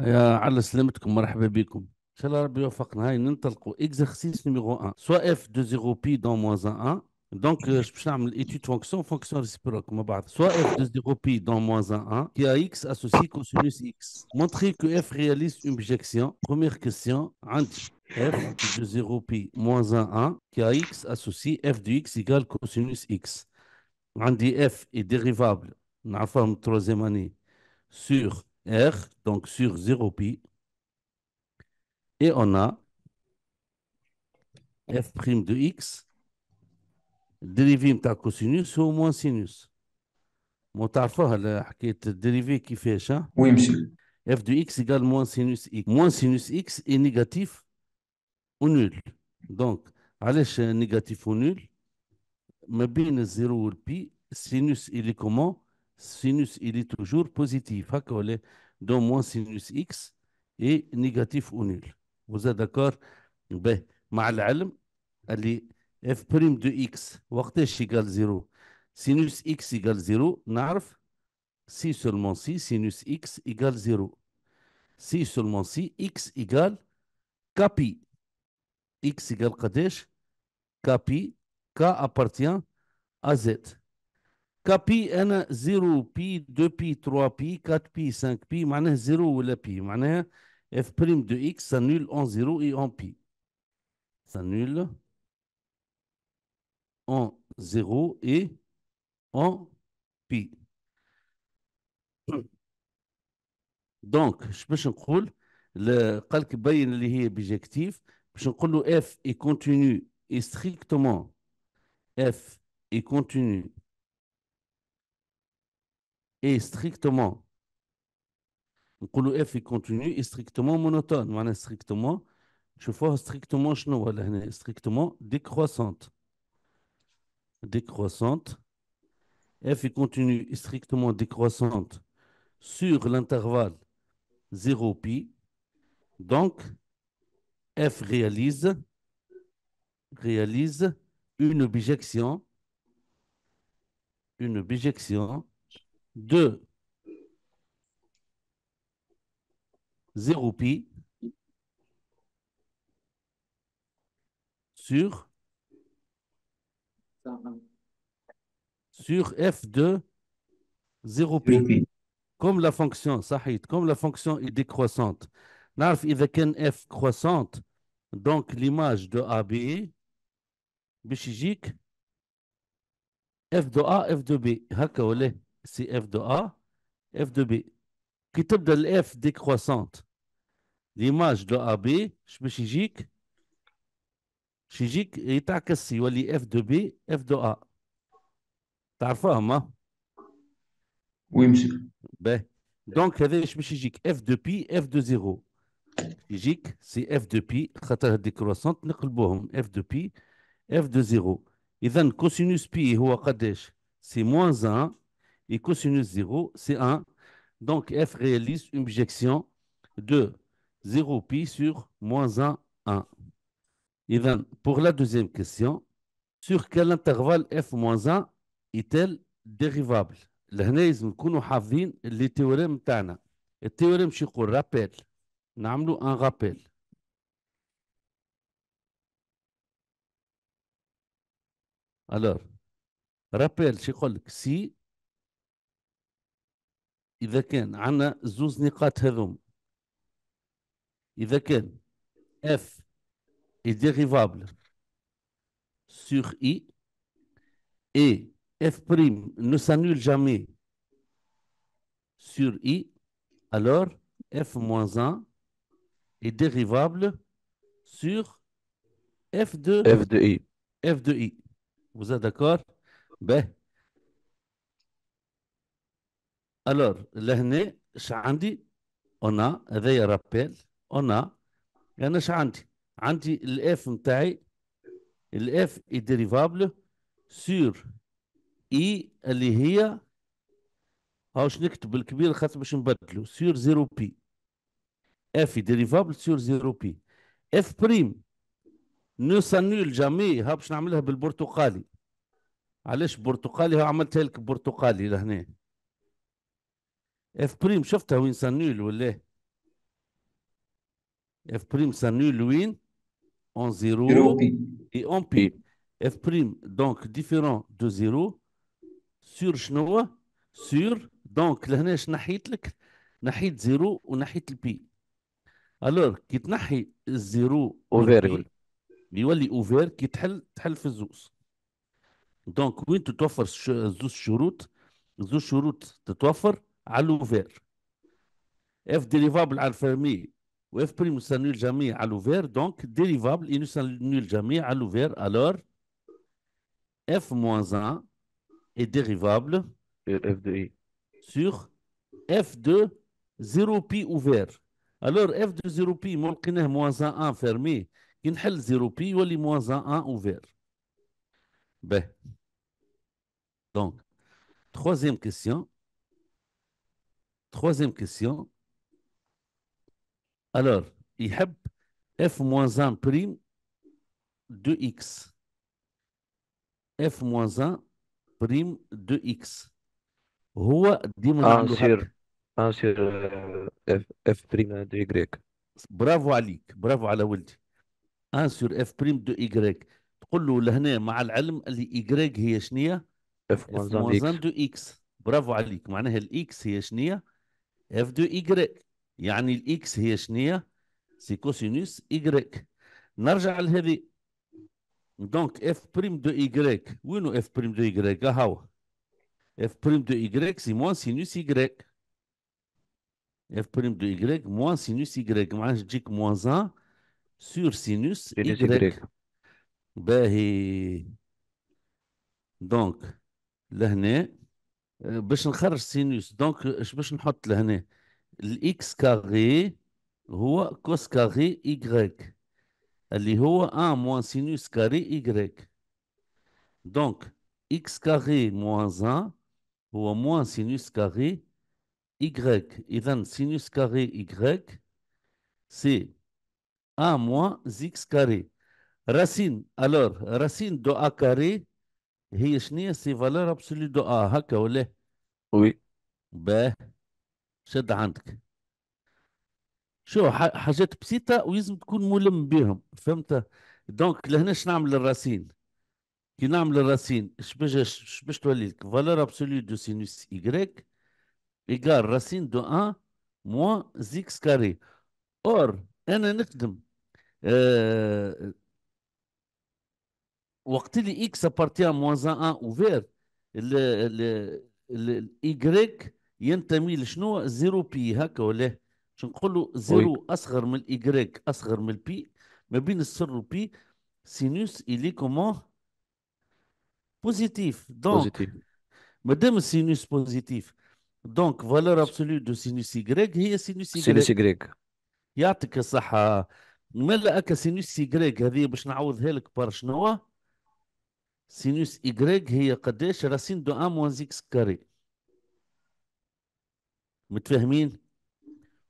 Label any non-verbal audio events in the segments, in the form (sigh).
Allez, salam, tout le monde. Je vous Exercice numéro 1. Soit F de 0 pi dans moins 1, Donc, euh, je vais vous faire l'étude fonction, fonction respiroc. Soit F de 0 pi dans moins 1, K Qui a X associé au X. Montrez que F réalise une objection. Première question. F de 0 pi moins 1, K Qui a X associé F de X égale au X. On dit F est dérivable. On a fait une troisième année. Sur R, donc sur 0pi. Et on a f' de x, dérivé de cosinus ou moins sinus. mon qui fait hein? Oui, monsieur. f de x égale moins sinus x. Moins sinus x est négatif ou nul. Donc, c'est négatif ou nul bien 0 ou pi, sinus il est comment sinus, il est toujours positif. Hein, Donc, moins sinus x est négatif ou nul. Vous êtes d'accord Ben, العلم اللي f' de x وقتاش égale 0 sinus x égale 0 Narf, si seulement si sinus x égale 0 si seulement si x égale kpi x égale قداش kpi k appartient à z pi n, 0 pi, 2 pi 3 pi 4 pi 5 pi, معناها 0 ولا بي معناها f بريم دو اكس s'annule en 0 et en بي s'annule en 0 et en pi. (clears throat) Donc, je peux dire le calque qui est objectif, je peux f est continu et strictement f est continu est strictement est continue et strictement monotone voilà strictement vois strictement شنو strictement décroissante décroissante f est continue strictement décroissante sur l'intervalle 0 pi donc f réalise réalise une bijection une bijection de 0pi sur, sur f de 0pi. Comme la fonction, Sahid, comme la fonction est décroissante. Narf, a f croissante, donc l'image de AB, bichigique, f de A, f de B. Haka, سي اف دو ا اف دو بي كي تبدا الاف ديكروسونت ليماج دو ا بي اش باش يجيك باش يجيك يتعكس يولي اف دو بي اف دو ا تعرفوهم ما وي مسيو باهي دونك هذا اش باش يجيك اف دو بي اف دو زيرو يجيك سي اف دو بي خاطر الديكروسونت نقلبوهم اف دو بي اف دو زيرو اذا كوسينوس بي هو قداش سي موان 1 et cosinus 0, c'est 1. Donc, f réalise une objection de 0 pi sur moins 1, 1. Et pour la deuxième question, sur quel intervalle f-1 moins est-elle dérivable Nous avons le théorème le théorème théorème, je rappel nous Nous un un rappel. Alors, rappel, je que si. إذا كان عندنا زوز نقاط هذوم إذا كان F est dérivable sur I et F' ne s'annule jamais sur I, alors F-1 est dérivable sur F de, F de I. F de I. Vous êtes d'accord Ben, Alors, لهنا اش عندي؟ on a هذايا رابيل on a اش عندي؟ عندي الاف متاعي الاف اي ديريفابل سور اي اللي هي هاوش نكتب بالكبير خاطر باش نبدلو سور زيرو بي اف ديريفابل سور زيرو بي اف بريم نو سانول جامي ها باش نعملها بالبرتقالي علاش برتقالي ها عملتها لك برتقالي لهنا اف بريم شفتها وين سانول ولا ايه؟ اف بريم سانول وين؟ اون زيرو اي اون بي اف بريم دونك ديفيرون دو زيرو سور شنو؟ سور دونك لهنا نحيت لك؟ نحيت زيرو ونحيت البي الور كي تنحي الزيرو اوفير يولي اوفير كي تحل تحل في الزوز دونك وين تتوفر زوز شروط زوز شروط تتوفر à l'ouvert f dérivable à fermé ou f prime s'annule jamais à l'ouvert donc dérivable il ne s'annule jamais à l'ouvert alors f moins 1 est dérivable sur f de 0pi ouvert alors f de 0pi moins 1 1 fermé كي 0pi ou moins 1 1 ouvert ben. donc troisième question Troisième question. Alors, il f moins 1 prime de x. f moins 1 بريم دو اكس هو ديما انصير انصير اف اف بريم دو يغريك برافو عليك برافو على ولدي انسور اف بريم دو يغريك تقول له لهنا مع العلم اللي يغريك هي شنية اف موانزان دو اكس برافو عليك معناها الاكس هي شنية اف دو ايجريك يعني الاكس هي شنية سي كوسينوس ايجريك نرجع لهذه دونك اف بريم دو ايجريك وينو اف بريم دو ايجريك هاو اف بريم دو ايجريك سي موان سينوس ايجريك اف بريم دو ايجريك موان سينوس ايجريك معناها تجيك موان زان سور سينوس ايجريك باهي دونك لهنا آه، باش نخرج سينوس دونك اش باش نحط لهنا الاكس كاري هو كوس كاري ايغريك اللي هو ان موان سينوس كاري ايغريك دونك اكس كاري موان زا هو موان سينوس كاري ايغريك اذا سينوس كاري ايغريك سي ان موان زيكس كاري راسين الور راسين دو ا كاري هي شنية سي فالور ابسولي دو ا آه، هكا ولا وي باه شد عندك شو حاجات بسيطة ولازم تكون ملم بهم فهمت دونك لهنا شنو نعمل الراسين كي نعمل الراسين اش باش اش باش تولي لك فالور ابسولي دو سينوس يغريك ايكال راسين دو ان موان زيكس كاري اور انا نخدم آه وقت اللي اكس ابارتيان موان ان اوفير الايغريك ينتمي لشنو زيرو بي هكا ولا باش نقول له زيرو اصغر من الايغريك اصغر من البي ما بين السر والبي سينوس الي كومون بوزيتيف دونك مادام السينوس بوزيتيف دونك فالور ابسولو دو سينوس ايغريك هي سينوس ايغريك سينوس ايغريك يعطيك الصحة ملا اكا سينوس ايغريك هذه باش نعوضها لك بار شنو سينوس إيجريج هي قديش راسين دو أم 1 زيكس كاري متفاهمين؟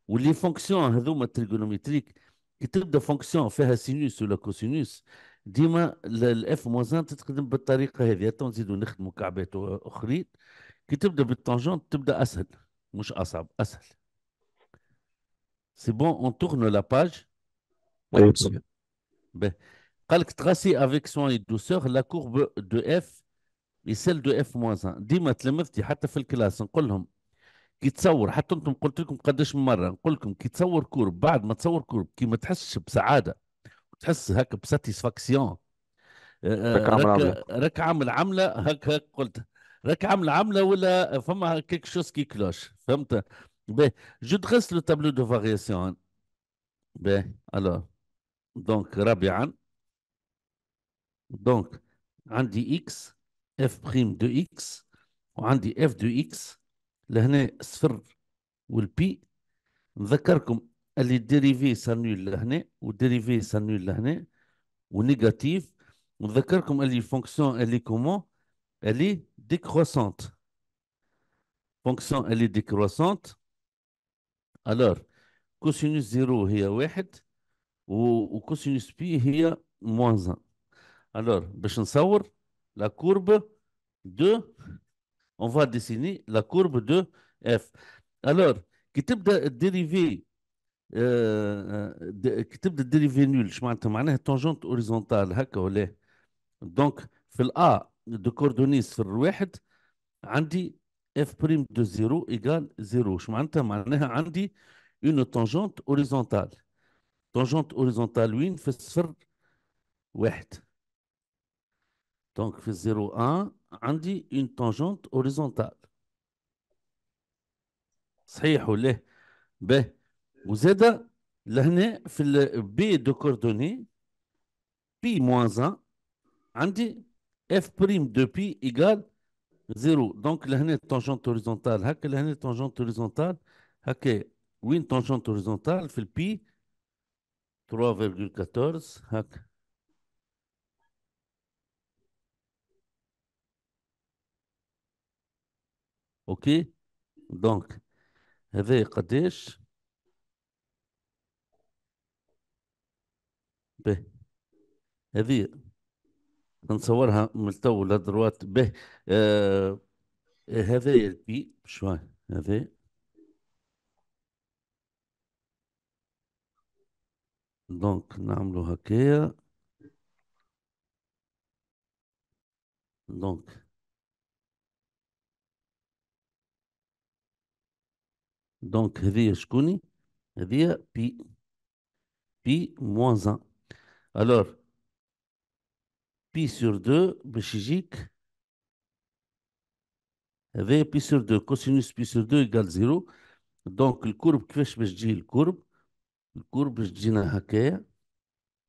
ولي فونكسيون هذوما تريجونوميتريك كي تبدا فونكسيون فيها سينوس ولا كوسينوس ديما الاف موزان تتخدم بالطريقه هذه تو نزيدو نخدمو كعبات اخرين كي تبدا بالتانجونت تبدا اسهل مش اصعب اسهل سي بون اون تورن لا باج وي قالك تغاسي افيك سوان دوسور لا كورب دو اف يسال دو اف موان 1 ديما تلمذتي حتى في الكلاس نقول لهم كي تصور حتى انتم قلت لكم قداش من مره نقول لكم كي تصور كورب بعد ما تصور كورب كي ما تحسش بسعاده وتحس هكا بساتيسفاكسيون آه، آه، راك, راك عامل عمله هكا هك قلت راك عامل عمله ولا فما كيك شوز كي كلوش فهمت باهي جو دريس لو تابلو دو فارياسيون باهي الو دونك رابعا دونك عندي اكس اف بريم دو اكس وعندي اف دو اكس لهنا صفر والبي نذكركم اللي ديريفي سانول لهنا وديريفي سانول لهنا ونيجاتيف ونذكركم اللي فونكسيون اللي كومون اللي ديكروسونت فونكسيون اللي ديكروسونت الور كوسينوس زيرو هي واحد وكوسينوس بي هي موان 1 Alors, la courbe de, on va dessiner la courbe de F. Alors, qui type euh, de dérivé, qui type de dérivé nul, je tangente horizontale, donc, le A de coordonnées sur le F' de 0 égale 0. Je m'en tiens, je une tangente horizontale. Tangente horizontale, une, fait sur Donc, في 0, 1 عندي une tangente horizontale. صحيح ولا به وزاد لهنا في البي دو كوردوني بي موان 1 عندي اف بريم دو بي ايكال زيرو دونك لهنا التانجنت هوريزونتال هكا لهنا التانجنت هوريزونتال هكا وين تانجنت هوريزونتال في البي 3.14 هكا اوكي دونك هذا قداش به هذه نصورها من التو لدروات به آه هذا البي شوي هذا دونك نعملو هكايا دونك دونك هذه شكوني هذه بي بي موان 1 الور بي سور 2 باش يجيك هذا بي سور 2 كوسينوس بي سور 2 يقال زيرو دونك الكورب كيفاش باش تجي الكورب الكورب باش تجينا هكايا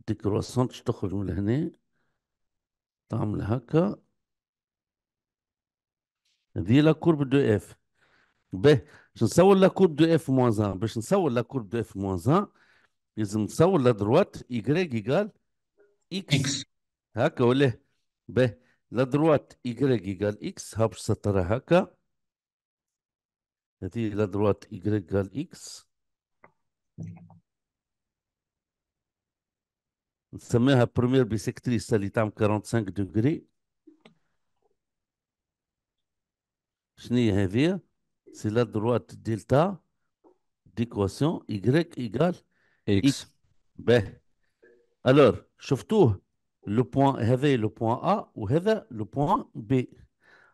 ديكروسونت تخرج من هنا تعمل هكا هذه لا كورب دو اف باهي باش نصور لا كورب دو اف موان زان باش نصور لا كورب دو اف موان زان لازم نصور لا دروات ايكغيك ايكال اكس هكا ولا باهي لا دروات ايكغيك ايكال اكس ها باش سطرها هكا هذه لا دروات ايكغيك ايكال اكس نسميها بروميير بيسكتريس اللي تعمل 45 دوغري شنو هي هذه c'est la droite delta d'équation y égale x. b. Ben, alors, tout le point هذا le point A ou هذا le point B.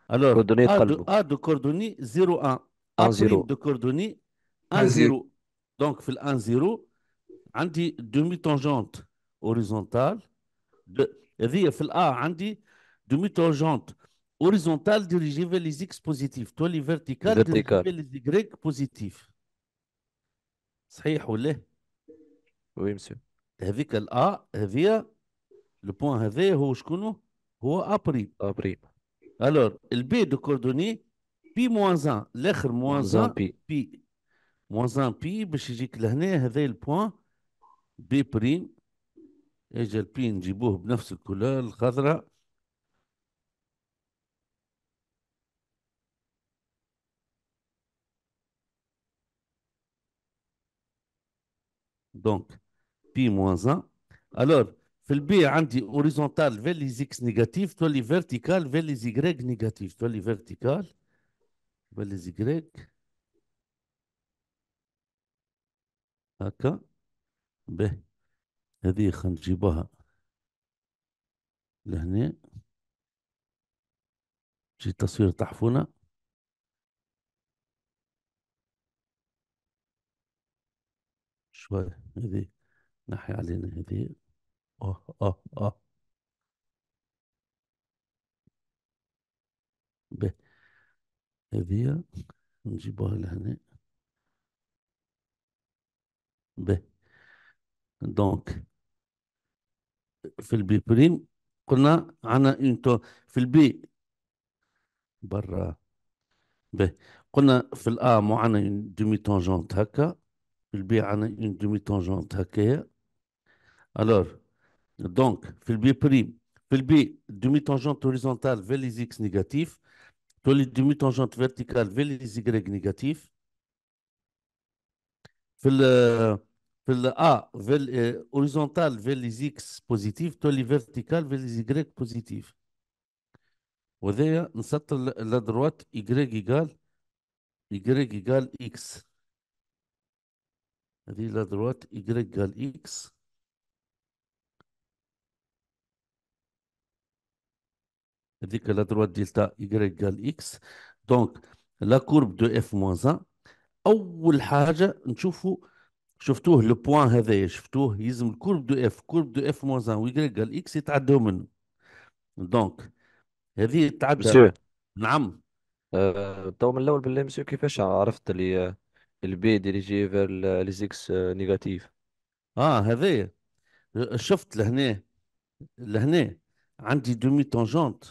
Alors, A de, A coordonnées 0, 1. A de coordonnées 1, 0. Donc, في 1, 0, عندي demi-tangente horizontale. De, هذه في A عندي demi-tangente horizontal dirigée vers les X positifs تولي verticale dirigée vers les Y positifs صحيح ولا وي مسيو هذيك الأ هذه البوان هذا هو شكونه هو أبريم أبريم الور B دو كوردوني بي موان 1 الاخر موان 1 بي بي موان 1 بي باش يجيك لهنا هذا البوان بي بريم اجا البي نجيبوه بنفس الكولور الخضراء دونك بي موان 1 الور في البي عندي اوريزونتال في لي زيكس نيجاتيف تولي فيرتيكال في لي زيغريك نيجاتيف تولي فيرتيكال في لي زيغريك هكا به هذه خلينا نجيبها لهنا شي تصوير تحفونه شوي هذي نحي علينا هذي اه اه اه ب هذي نجيبوها لهنا ب دونك في البي بريم قلنا عنا انتو في البي برا ب قلنا في الأ معنا دومي تونجونت هكا B a une demi-tangente Alors, donc, fil B prime, fil B, demi-tangente horizontale vers les X négatifs, tout le demi tangente verticale vers les Y négatifs, fil, euh, fil A vers, euh, horizontale vers les X positifs, tout le vertical vers les Y positifs. وذي la droite, Y égale Y égale X. لا دروات إجريك قال إكس هذيك لا دروات دلتا إيكغيك قال إكس دونك لا كورب دو إف موان 1 أول حاجة نشوفوا شفتوه لو بوان هذايا شفتوه يلزم الكورب دو إف كورب دو إف موان 1 وإيكغيك قال إكس يتعداو منه دونك هذه تعدى نعم أه، تو من الأول بالله مسيو كيفاش عرفت اللي البي ديريجي فير لي زيكس نيجاتيف اه هذايا شفت لهنا لهنا عندي دومي تونجونت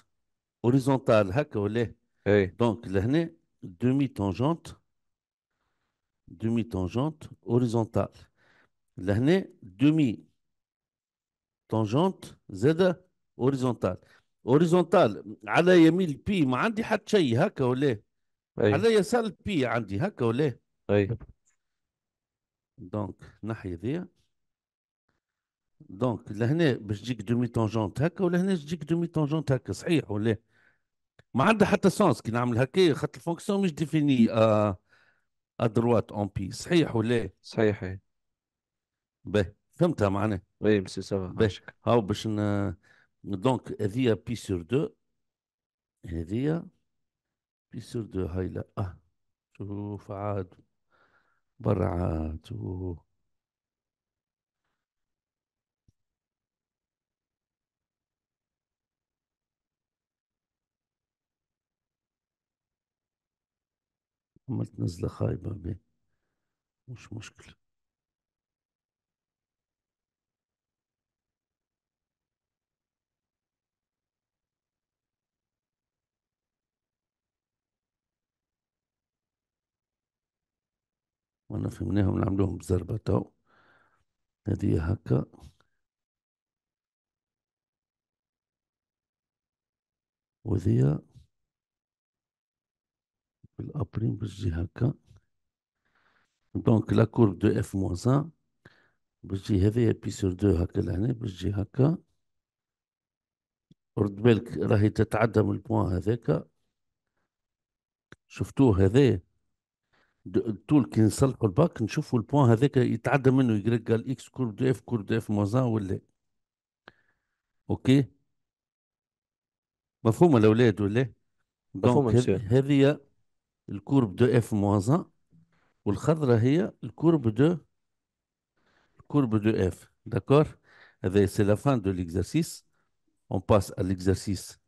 اوريزونتال هكا ولا اي دونك لهنا دومي تونجونت دومي تونجونت اوريزونتال لهنا دومي تونجونت زاد اوريزونتال اوريزونتال على يمين البي ما عندي حتى شيء هكا ولا على يسار البي عندي هكا ولا اي طيب. دونك الناحيه ذي دونك لهنا باش تجيك دومي تونجونت هكا ولهنا باش تجيك دومي تونجونت هكا صحيح ولا ما عندها حتى سونس كي نعمل هكا خاطر الفونكسيون مش ديفيني ا ا دروات اون بي صحيح ولا صحيح اي باهي فهمتها معناها اي مسي سافا باش هاو باش ن... دونك هذيا بي سور دو هذيا بي سور دو هاي لا اه شوف عاد برعاته عملت نزلة خايبة بي مش مشكلة وانا فهمناهم نعملوهم بزربة ضربة تو هذه هكا وذي بالابريم تجي هكا دونك لا كورب دو اف موان باش تجي هذه بي سور دو هكا لهنا تجي هكا رد بالك راهي تتعدى من البوان هذاك شفتوه هذا طول كي نصلحوا الباك نشوفوا البوان هذاك يتعدى منه يقرا قال اكس كورب دو اف كورب دو اف موزا ولا اوكي مفهومه الاولاد ولا دونك هذه الكورب دو اف موزا والخضرة هي الكورب دو الكورب دو اف داكور هذا سي لا فان دو ليكزارسيس اون باس على ليكزارسيس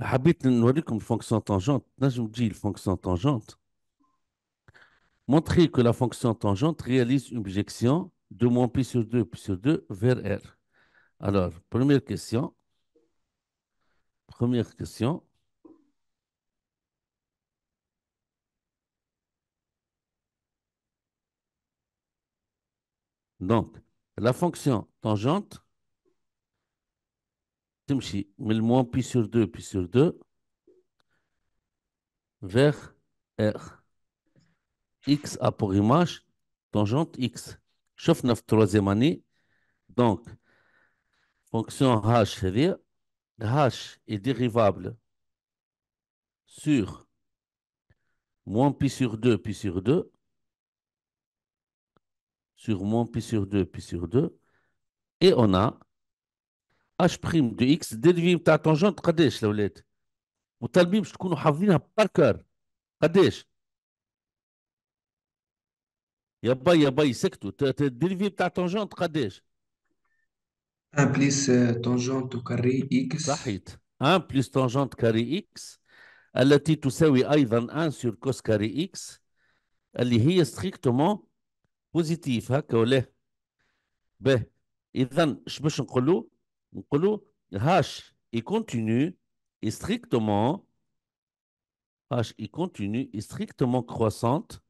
حبيت نوريكم الفونكسيون تانجونت نجم تجي الفونكسيون تانجونت montrer que la fonction tangente réalise une objection de moins pi sur 2 pi sur 2 vers R. Alors, première question. Première question. Donc, la fonction tangente, mais le moins pi sur 2 pi sur 2 vers R. X a pour image tangente X. Chauffe 9 troisième année. Donc, fonction H, c'est-à-dire H est dérivable sur moins pi sur 2, pi sur 2, sur moins pi sur 2, pi sur 2, et on a h' prime de x déduit ta tangente قداش لولاد tu pas تكونوا le بالكار قداش il y a bah y a bah ta tangente, Kadej. 1 euh, plus tangente carré x. 1 plus tangente carré x. Elle a dit 1 sur cos carré x. Elle est strictement positif. B. Et ça, je pense que c'est un coup de loup. C'est un coup de loup. H est continu, est strictement. H est continu, est strictement croissante.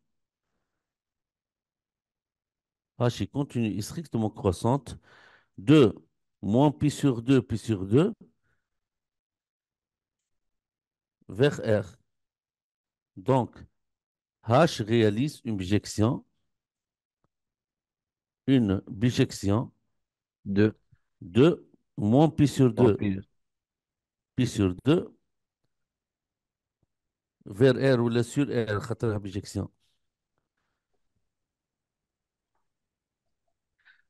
h continue strictement croissante de moins pi sur 2, pi sur 2 vers R. Donc, H réalise une bijection, une bijection de, 2 moins pi sur 2, pi sur 2 vers R ou la sur R, bijection.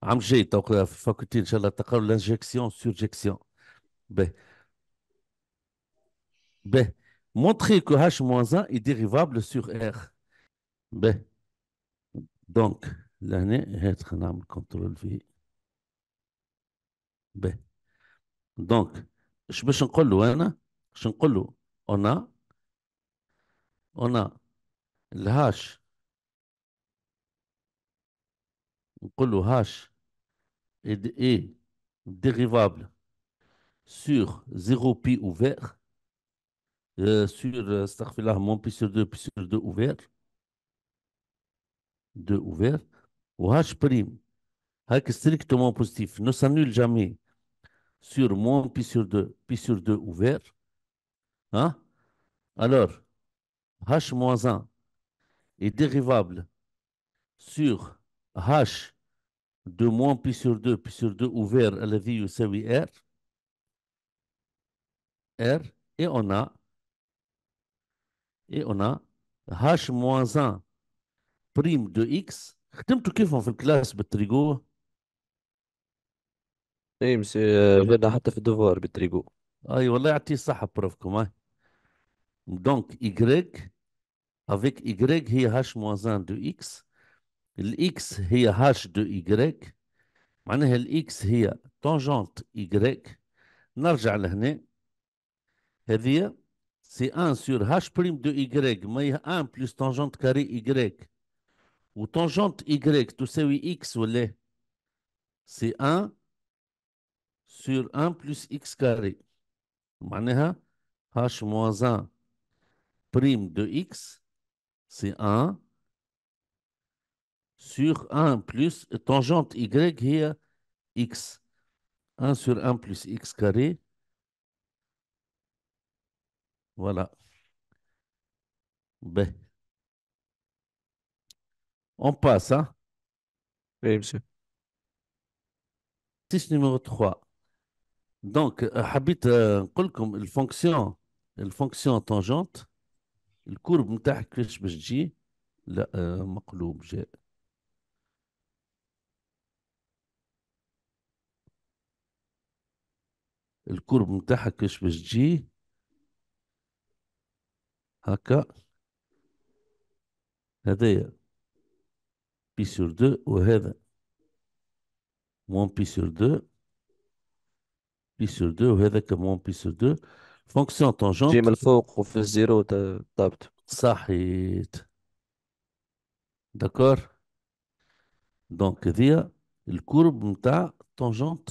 Encore donc la faculté, Inch'Allah, l'injection, surjection. Ben. Ben. Montrer que H-1 est dérivable sur R. Ben. Donc, l'année, être un contrôle V. Ben. Donc, je me suis dit, hein, on a, on a le H. On نقول له هاش est, dérivable sur 0 pi ouvert, euh, sur, euh, starfila mon pi sur 2, pi sur 2 ouvert, 2 ouvert, ou h', avec strictement positif, ne s'annule jamais sur moins pi sur 2, pi sur 2 ouvert. Hein? Alors, h moins 1 est dérivable sur h 2 moins pi sur 2 pi sur 2 ouvert à la vie c'est oui, R. R. Et on a. Et on a H moins 1 prime de X. Je tout kiff en fait classe, Betrigo. Oui, eh, monsieur, euh, prof, Donc, Y avec Y, il H moins 1 de X. الاكس هي هاش دو y معناها الاكس هي تانجنت y نرجع لهنا هذه سي ان سور هاش بريم دو y ما هي ان بلس تانجنت كاري و وتانجنت y تساوي اكس ولا سي ان سور ان بلس اكس كاري معناها هاش موازان بريم دو اكس سي ان sur 1 plus tangente y est x. 1 sur 1 plus x carré. Voilà. B ben. On passe, hein Oui, monsieur. 6 numéro 3. Donc, euh, Habit, euh, la fonction, la fonction tangente, le courbe, je vais la euh, الكورب نتاعها كيفاش باش تجي هكا هذايا بي سور دو وهذا موان بي سور دو بي سور دو وهذاك كمون بي سور دو فونكسيون طونجونت جي من الفوق وفي الزيرو بالضبط صحيت داكور دونك هذيا الكورب نتاع طونجونت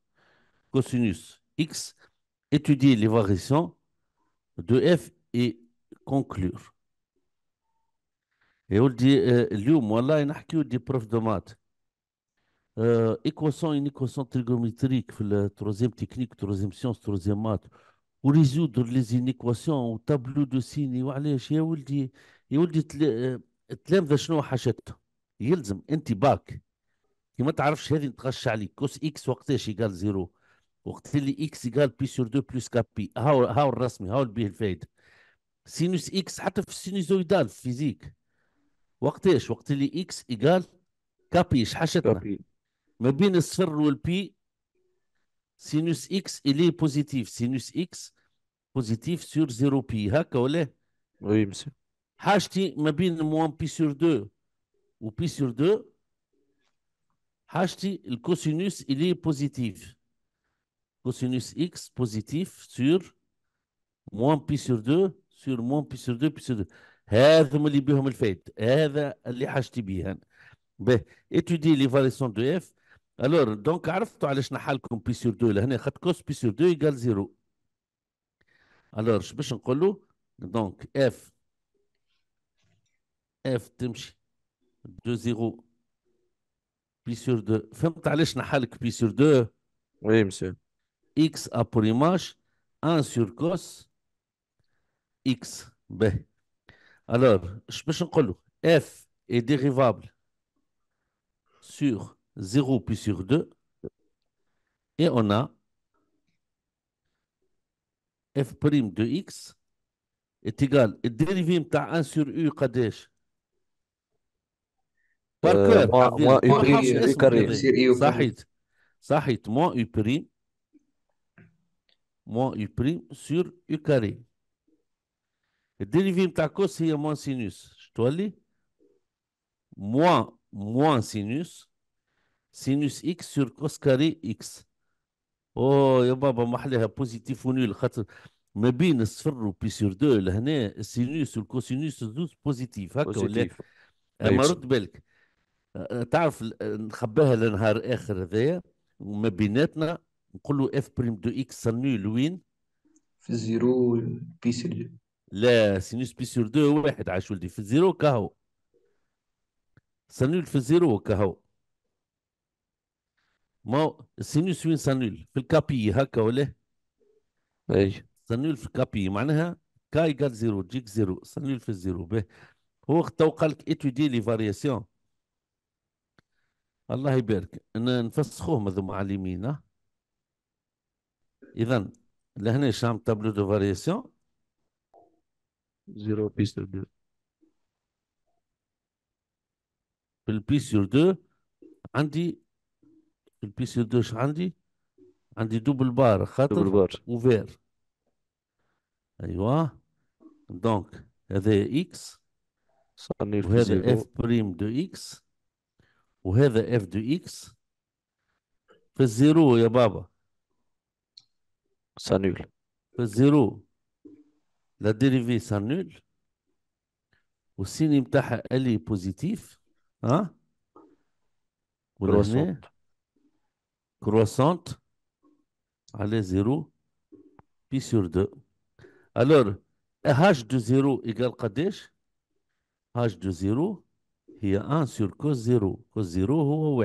cosinus x, étudier les variations de f et conclure. Et on dit, euh, il des profs de maths. Euh, équation, une équation trigonométrique, la troisième technique, troisième science, troisième maths, ou résoudre les inéquations, au tableau de signes, a يا ولدي يا ولدي تلامذة شنو يلزم انت باك كي تعرفش هذه نتغش عليك كوس اكس وقتاش يقال زيرو وقت اللي اكس يقال بي سور دو بلس كاب بي هاو هاو الرسمي هاو البيه الفايده سينوس اكس حتى في السينوزويدال في فيزيك وقتاش وقت اللي اكس يقال كابي حشتنا كابي. ما بين الصفر والبي سينوس اكس الي بوزيتيف سينوس اكس بوزيتيف سور زيرو بي هكا ولا وي مسيو حاجتي ما بين موان بي سور دو وبي سور دو حاجتي الكوسينوس الي بوزيتيف cosinus x positif sur موان بي سور 2 سور موان بي سور 2 بي سور 2 هذم اللي بهم الفايد هذا اللي حاجتي بيه انا به اتودي لي فاليسون دو اف الور دونك عرفتوا علاش نحالكم بي سور 2 لهنا خد كوس بي سور 2 يقال زيرو الور باش نقولوا دونك اف اف تمشي دو زيرو بي سور 2 فهمت علاش نحالك بي سور 2 وي مسيو x a pour image 1 sur cos x. B. Alors, je peux dire, f est dérivable sur 0 puis sur 2. Et on a f' prime de x est égal dérivée de 1 sur u kadèche. par euh, cœur moi, u prime ça été moins u prime moins U' sur U carré. الديريفي بتاع كوس هي موان سينوس شو تولي؟ موان موان سينوس سينوس اكس سور كوس كاري اكس اوه يا بابا ما احلاها بوزيتيف ونول خاطر ما بين الصفر وبي سور دو لهنا السينوس والكوسينوس زوز بوزيتيف هكا ولا اما رد بالك تعرف نخباها لنهار اخر هذايا وما بيناتنا نقول له اف بريم دو اكس سنول وين في الزيرو بي سير لا سينوس بي سير دو واحد عاش ولدي في الزيرو كهو سنول في الزيرو كهو ما سينوس وين سنول في الكابي هكا ولا اي سنول في الكابي معناها كا يقال زيرو جيك زيرو سنول في الزيرو به هو تو قال لك اتودي لي فارياسيون الله يبارك انا نفسخوه على معلمينا اذا لهنا شام تابلو دو فارياسيون زيرو بي سور دو في البي سور دو عندي في البي سور دو اش عندي عندي دوبل بار خاطر دوبل بار اوفير ايوا دونك هذا اكس وهذا اف بريم دو اكس وهذا اف دو اكس في الزيرو يا بابا s'annule. Le zéro, la dérivée s'annule. Ou si Nimtaha, elle est positive, hein, croissante, croissante, elle est 0. pi sur 2. Alors, h de 0 égale Kadesh, h de 0, il y a 1 sur cos 0. Cos 0,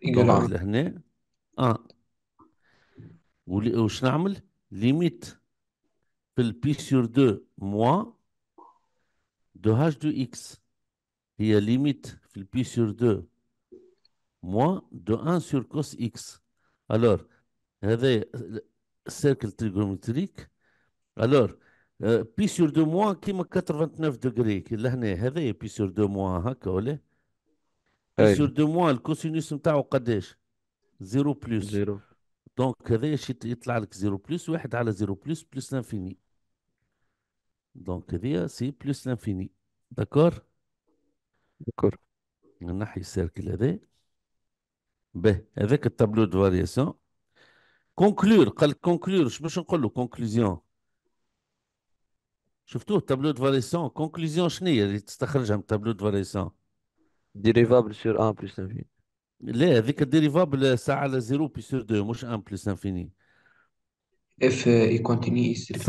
c'est 1. 1. وش نعمل ليميت بالبي سور دو موا دو هاش دو اكس هي ليميت في البي سور دو موا دو ان سور كوس اكس الور هذا سيركل تريغونومتريك الور بي سور دو موا كيما 89 دوغري كي لهنا هذا بي سور دو موا هكا ولا بي سور دو موا الكوسينوس نتاعو قداش زيرو بلوس زيرو دونك هذا يطلع لك 0 بلس 1 على 0 بلس بلس لانفيني دونك هذايا سي بلس لانفيني داكور داكور نحي السيركل هذا به هذاك التابلو دو فارياسيون كونكلور قال لك كونكلور باش نقول له كونكلوزيون شفتوه التابلو دو فارياسيون كونكلوزيون شنو هي اللي تستخرجها من التابلو دو فارياسيون ديريفابل سور ان بلس لانفيني le dérivables, ça a le 0 plus sur 2, moche 1 plus infini. F est continu. F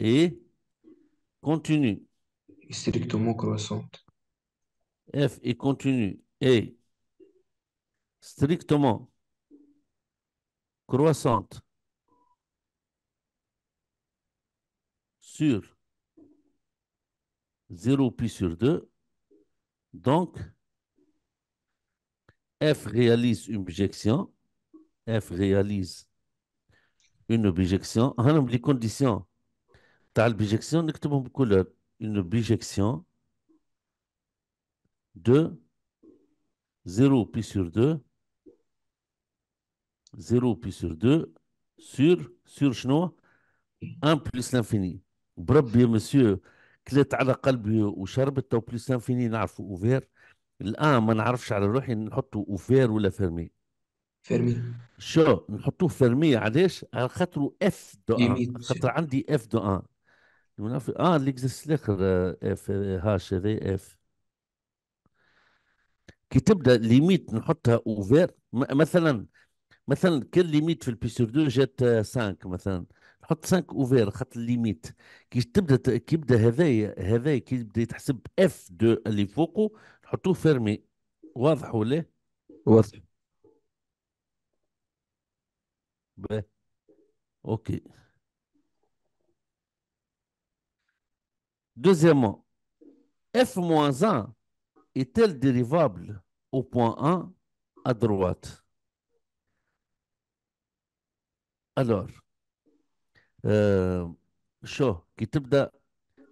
est continu. Strictement croissante. F est continu et strictement croissante. Sur. 0 pi sur 2. Donc, F réalise une objection. F réalise une objection. Ah, les conditions تاع l'objection, نكتبهم une objection de 0 pi sur 2 0 pi sur 2 sur sur شنو 1 plus l'infini. Bien monsieur. كلت على قلبي وشربتها وبليسان فيني نعرف اوفير الان ما نعرفش على روحي نحطوا اوفير ولا فيرمي فيرمي شو نحطوه فيرمي علاش على خاطر اف دو ان خاطر عندي اف دو ان المنافق اه ليكزيس الاخر اف هاش هذا اف كي تبدا ليميت نحطها اوفير مثلا مثلا كل ليميت في البي دو جات 5 آه، مثلا 5 ouvertes, on limites. Quand on commence à calculer F de l'effort, on va tout fermer. C'est clair ou non clair. Ok. Deuxièmement, F moins 1 est-elle dérivable au point 1 à droite Alors, آه، شو كي تبدا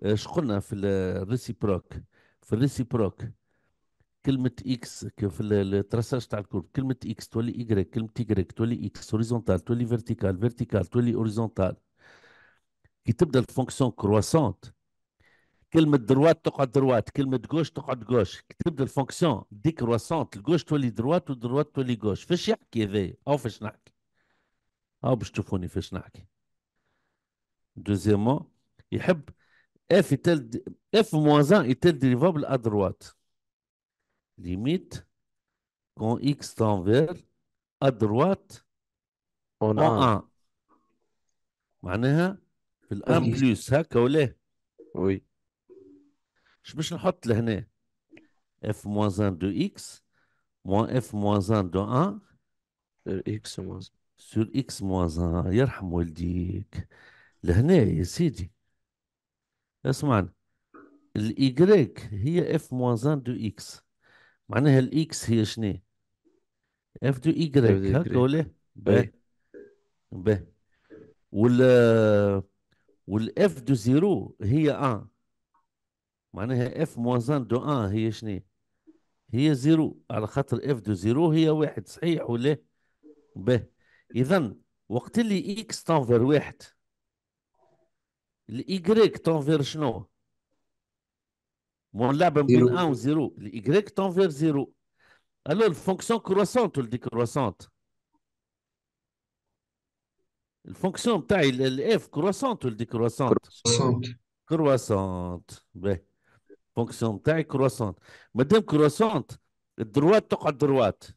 اش آه، شقلنا في الريسيبروك في الريسيبروك كلمة اكس في التراساج تاع الكورب كلمة اكس تولي يجريك كلمة يجريك تولي اكس هوريزونتال تولي فيرتيكال فيرتيكال تولي هوريزونتال كي تبدا الفونكسيون كرواسونت كلمة دروات تقعد دروات كلمة جوش تقعد جوش كي تبدا الفونكسيون ديكرواسونت الجوش تولي دروات والدروات تولي جوش فاش يحكي هذايا او فاش نحكي او باش تشوفوني فاش نحكي Deuxièmement, يحب f est-elle f moins 1 est-elle dérivable à droite Limite quand x tend vers à droite en 1 معناها في ال 1 بلس هكا ولا وي اش باش نحط لهنا f moins 1 de x moins f moins 1 de 1 sur x moins sur x moins 1 يرحم والديك لهنا يا سيدي اسمعني الإيكغيك هي اف موازان دو اكس معناها الاكس هي شنو اف دو إيكغيك هكا ولا باهي باهي وال والاف دو زيرو هي ان معناها اف موازان دو ان هي شنو هي زيرو على خاطر اف دو زيرو هي واحد صحيح ولا باهي اذا وقت اللي اكس تنفر واحد Le Y tend vers 0, Mon lab est 1 ou 0. Le Y tend vers 0. Alors, fonction croissante ou décroissante La fonction taille, le F croissante ou décroissante Croissante. Croissante. Fonction taille croissante. Madame croissante, droite ou droite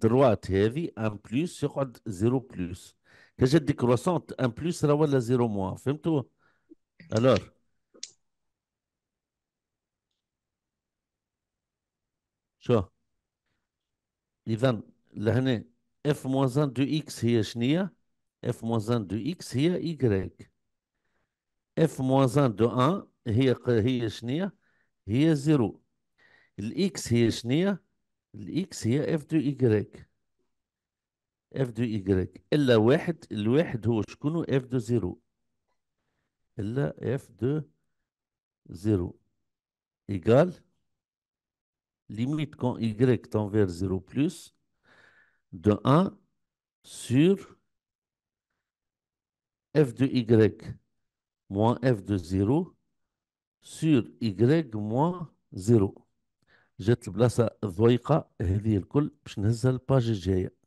Droite, heavy, 1 plus 0 plus. كجات كروسونت ان بلوس راه ولا زيرو موان فهمتوا الور شو اذا لهنا اف موان دو اكس هي شنية اف موان دو اكس هي ايكغيك اف موان دو ان هي هي شنية هي زيرو الاكس هي شنية الاكس هي اف دو ايكغيك اف دو ايجريك الا واحد الواحد هو شكونو اف دو زيرو الا اف دو زيرو ايجال ليميت كون ايجريك تنفير زيرو بلوس دو ان سور اف دو ايجريك موان اف دو زيرو سور ايجريك موان زيرو جات البلاصه الضويقه هذه الكل باش نهزها الباج الجايه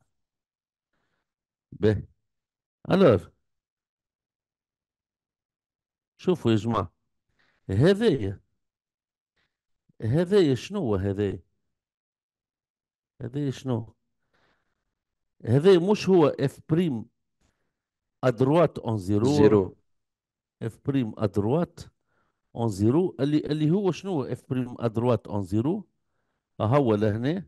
به الوغ شوفوا يا جماعة هذايا هذايا شنو هذايا هذايا شنو هذايا مش هو اف بريم ادروات اون زيرو زيرو اف بريم ادروات اون زيرو اللي اللي هو شنو اف بريم ادروات اون زيرو هو لهنا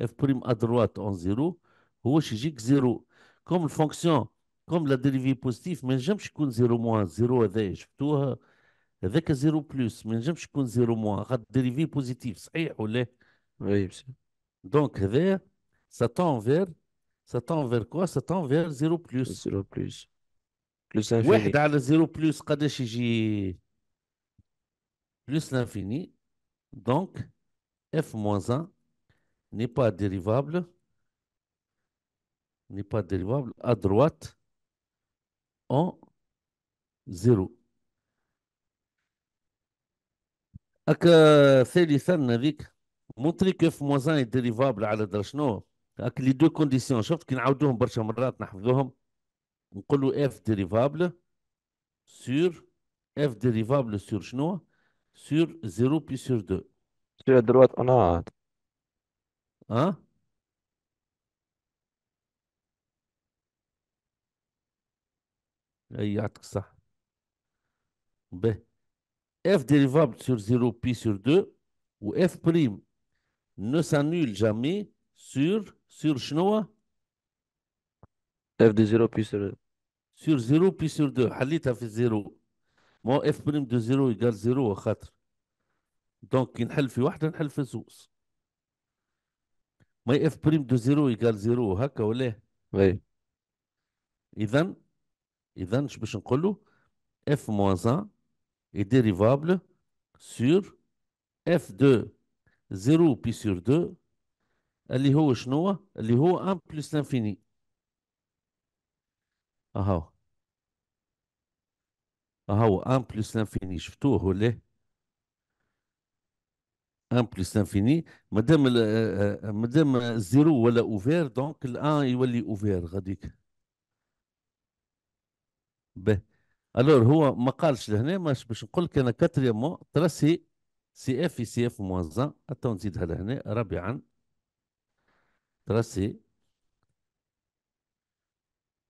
اف بريم ادروات اون زيرو هو يجيك زيرو comme fonction, comme la dérivée positive, mais j'aime que je compte 0 moins, 0 à 10, avec 0 plus, mais j'aime que je compte 0 moins, la dérivée positive, ça y est, Oui, monsieur. Donc, ça tend vers, quoi Ça tend vers 0 plus. 0 plus. 0 plus l'infini, donc, f moins 1 n'est pas dérivable. n'est pas dérivable à droite en 0 اكا ثالثا هذيك مونتري كيف موزان ديريفابل على درا شنو اك لي دو كونديسيون شفت كي نعاودوهم برشا مرات نحفظوهم نقولوا اف ديريفابل سور اف ديريفابل سور شنو سور 0 بي سور 2 سور دروات اون ها يعطيك الصحة باه اف ديريفابل سور زيرو بي سور دو و اف بريم نو سانول جامي سور سور شنو اف دي زيرو بي سور سور زيرو بي سور دو حليتها في زيرو ما اف بريم دو زيرو يقال زيرو خاطر دونك كي نحل في واحدة نحل في زوز ما اف بريم دو زيرو يقال زيرو هكا ولا؟ اي اذا اذا اش باش نقول له اف موان 1 est dérivable اف 2 0 بي سور 2 اللي هو شنو اللي هو 1 بلس لانفيني اهو اهو 1 بلس لانفيني شفتوه ولا 1 بلس لانفيني مادام آه، آه، مادام 0 ولا اوفير دونك ال 1 يولي اوفير غاديك به الور هو ما قالش لهنا مش باش نقول لك انا كاتريامون تراسي سي اف سي اف موان ان حتى نزيدها لهنا رابعا تراسي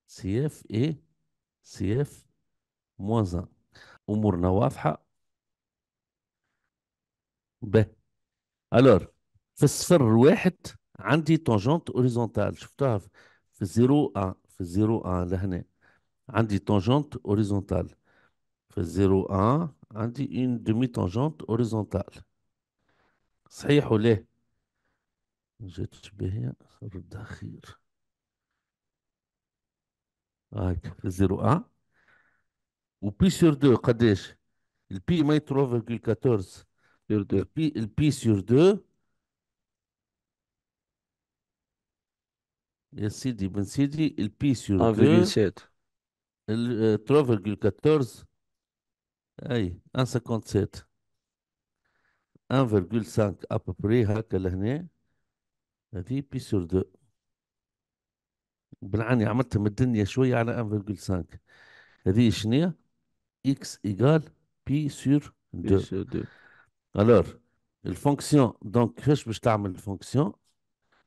سي اف اي سي اف موان ان امورنا واضحه به الور في الصفر واحد عندي تونجونت اوريزونتال شفتوها في 0 ا في 0 ا لهنا Un dit tangente horizontale. Fais 0,1. Un dit une demi-tangente horizontale. Ça y est, on Je vais tout bien. Ça va 0,1. Ou pi sur 2, Kaddish. Le pi est 3,14. Le pi sur 2. Le pi sur 2. 1,7. كاتورز اي 1,57 1,5 à peu près هكا لهنا هذه بي سور دو بالعني عملتها من الدنيا شوية على 1,5 هذه شنية اكس ايجال بي سور دو بي سور الور الفونكسيون دونك كيفاش باش تعمل الفونكسيون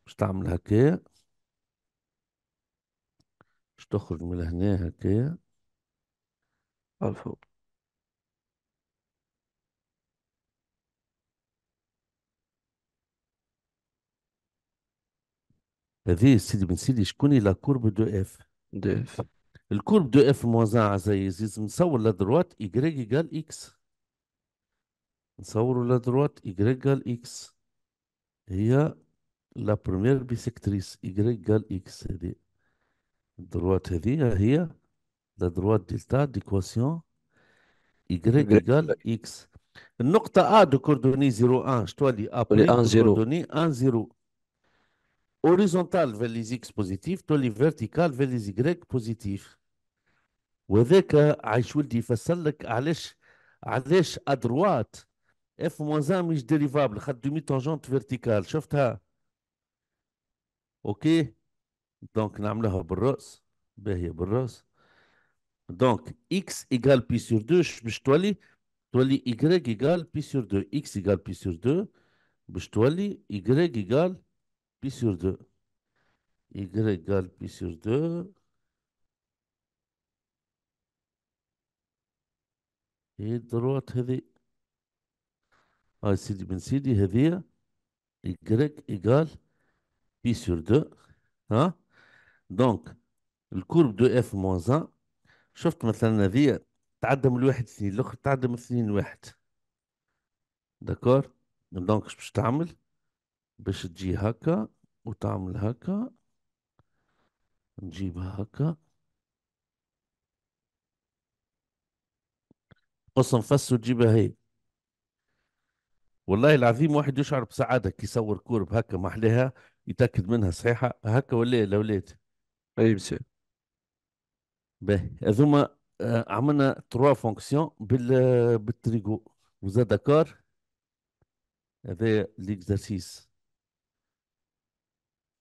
باش تعمل هكايا باش تخرج من هنا هكايا الفو هذه سيدي بن سيدي شكون هي لا كورب دو اف دو اف الكورب دو اف موزعة زي زيز نصور لدروات ايكغيك يقال اكس نصوروا لدروات ايكغيك قال اكس هي لا بروميير بيسكتريس ايكغيك قال اكس هذه الدروات هذه هي لا دروات دلتا ديكواسيون يغريك ايكال اكس النقطة ا دو كوردوني 0 1 شتوالي ا بلي 1 0 كوردوني 1 0 اوريزونتال فير لي زيكس بوزيتيف تولي فيرتيكال فير لي زيكريك بوزيتيف وذاك عايش ولدي يفسر لك علاش علاش ادروات اف موان مش ديريفابل خد دومي تونجونت فيرتيكال شفتها اوكي دونك نعملها بالرأس باهية بالرأس دونك x égale بي سور 2 باش تولي تولي y égale بي سور 2 x égale بي سور 2 باش تولي y égale بي سور 2 y égale بي سور 2 هي الدروات هذي هاي آه، سيدي بن سيدي هذي y égale بي سور 2 ها دونك الكورب دو اف موان شفت مثلا هذه تعدى من الواحد اثنين الاخر تعدى من اثنين واحد داكور دونك باش تعمل باش تجي هكا وتعمل هكا نجيبها هكا قص نفس وتجيبها هي والله العظيم واحد يشعر بسعادة كي يصور كورب هكا محلها يتأكد منها صحيحة هكا ولا لا ولات Oui, monsieur. باهي هذوما آه، عملنا تروا فونكسيون بال بالتريغو وزا داكور هذا ليكزارسيس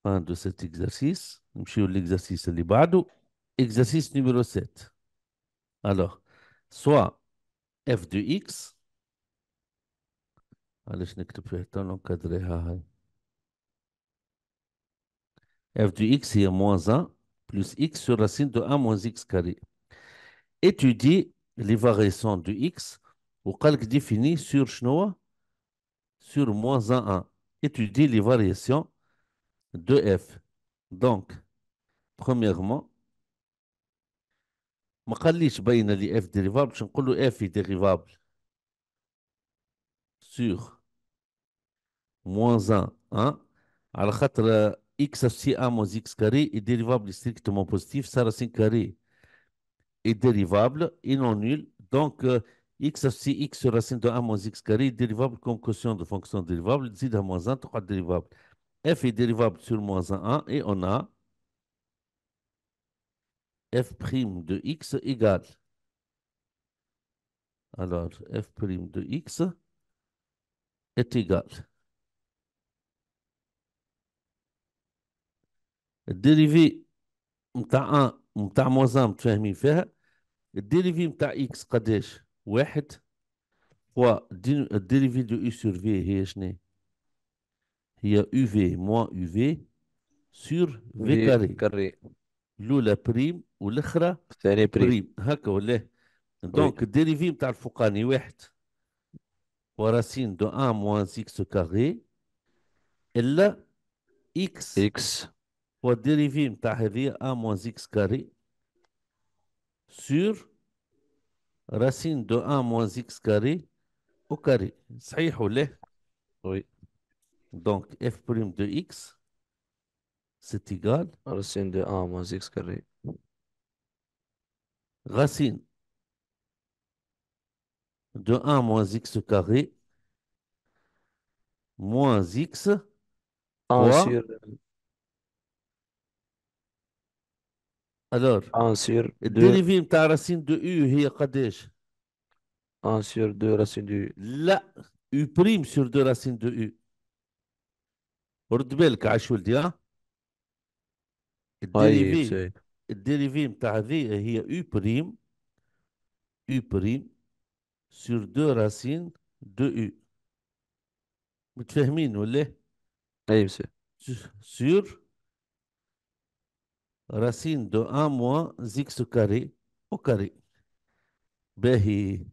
فان دو سيت اكزارسيس نمشيو ليكزارسيس اللي بعده اكزارسيس نيميرو 7 الوغ سوا اف دو اكس علاش نكتب فيها تو نكدريها هاي اف دو اكس هي موان 1 plus x sur racine de 1 moins x carré. Étudie les variations de x au calque défini sur chnoa sur moins 1, 1. Étudie les variations de f. Donc, premièrement, ما قاليش باينه لي اف ديريفابل باش que f اف ديريفابل سور موان 1 1 على خاطر x associé à moins x carré est dérivable strictement positif, sa racine carrée est dérivable et non nulle. Donc, euh, x associé x sur racine de 1 moins x carré est dérivable comme quotient de fonction dérivable, z à moins 1, 3 dérivables. f est dérivable sur moins 1, 1 et on a f' de x égale. Alors, f' de x est égal الديريفي نتاع ان نتاع موان ان متفاهمين فيها الديريفي نتاع اكس قداش واحد فوا الديريفي دو اي سور في هي شنو هي او في موان او في سور في كاري كاري الاولى بريم والاخرى الثانية بريم, بريم. هكا ولا دونك الديريفي نتاع الفوقاني واحد وراسين دو ان موان اكس كاري الا اكس اكس dériver une à a moins x carré sur racine de 1 moins x carré au carré. Ça صحيح ولا Oui. Donc f' de x c'est égal racine de 1 moins x carré. Racine de 1 moins x carré moins x 1 sur الور ان دو الديريفي نتاع راسين دو او هي قداش ان سير دو راسين دو لا او طيب، بريم سير دو راسين دو او رد بالك عاش ولدي ها الديريفي الديريفي نتاع ذي هي او بريم او بريم سير دو راسين دو او متفاهمين ولا اي طيب، سير راسين دو ا موان زيكس كاري او كاري باهي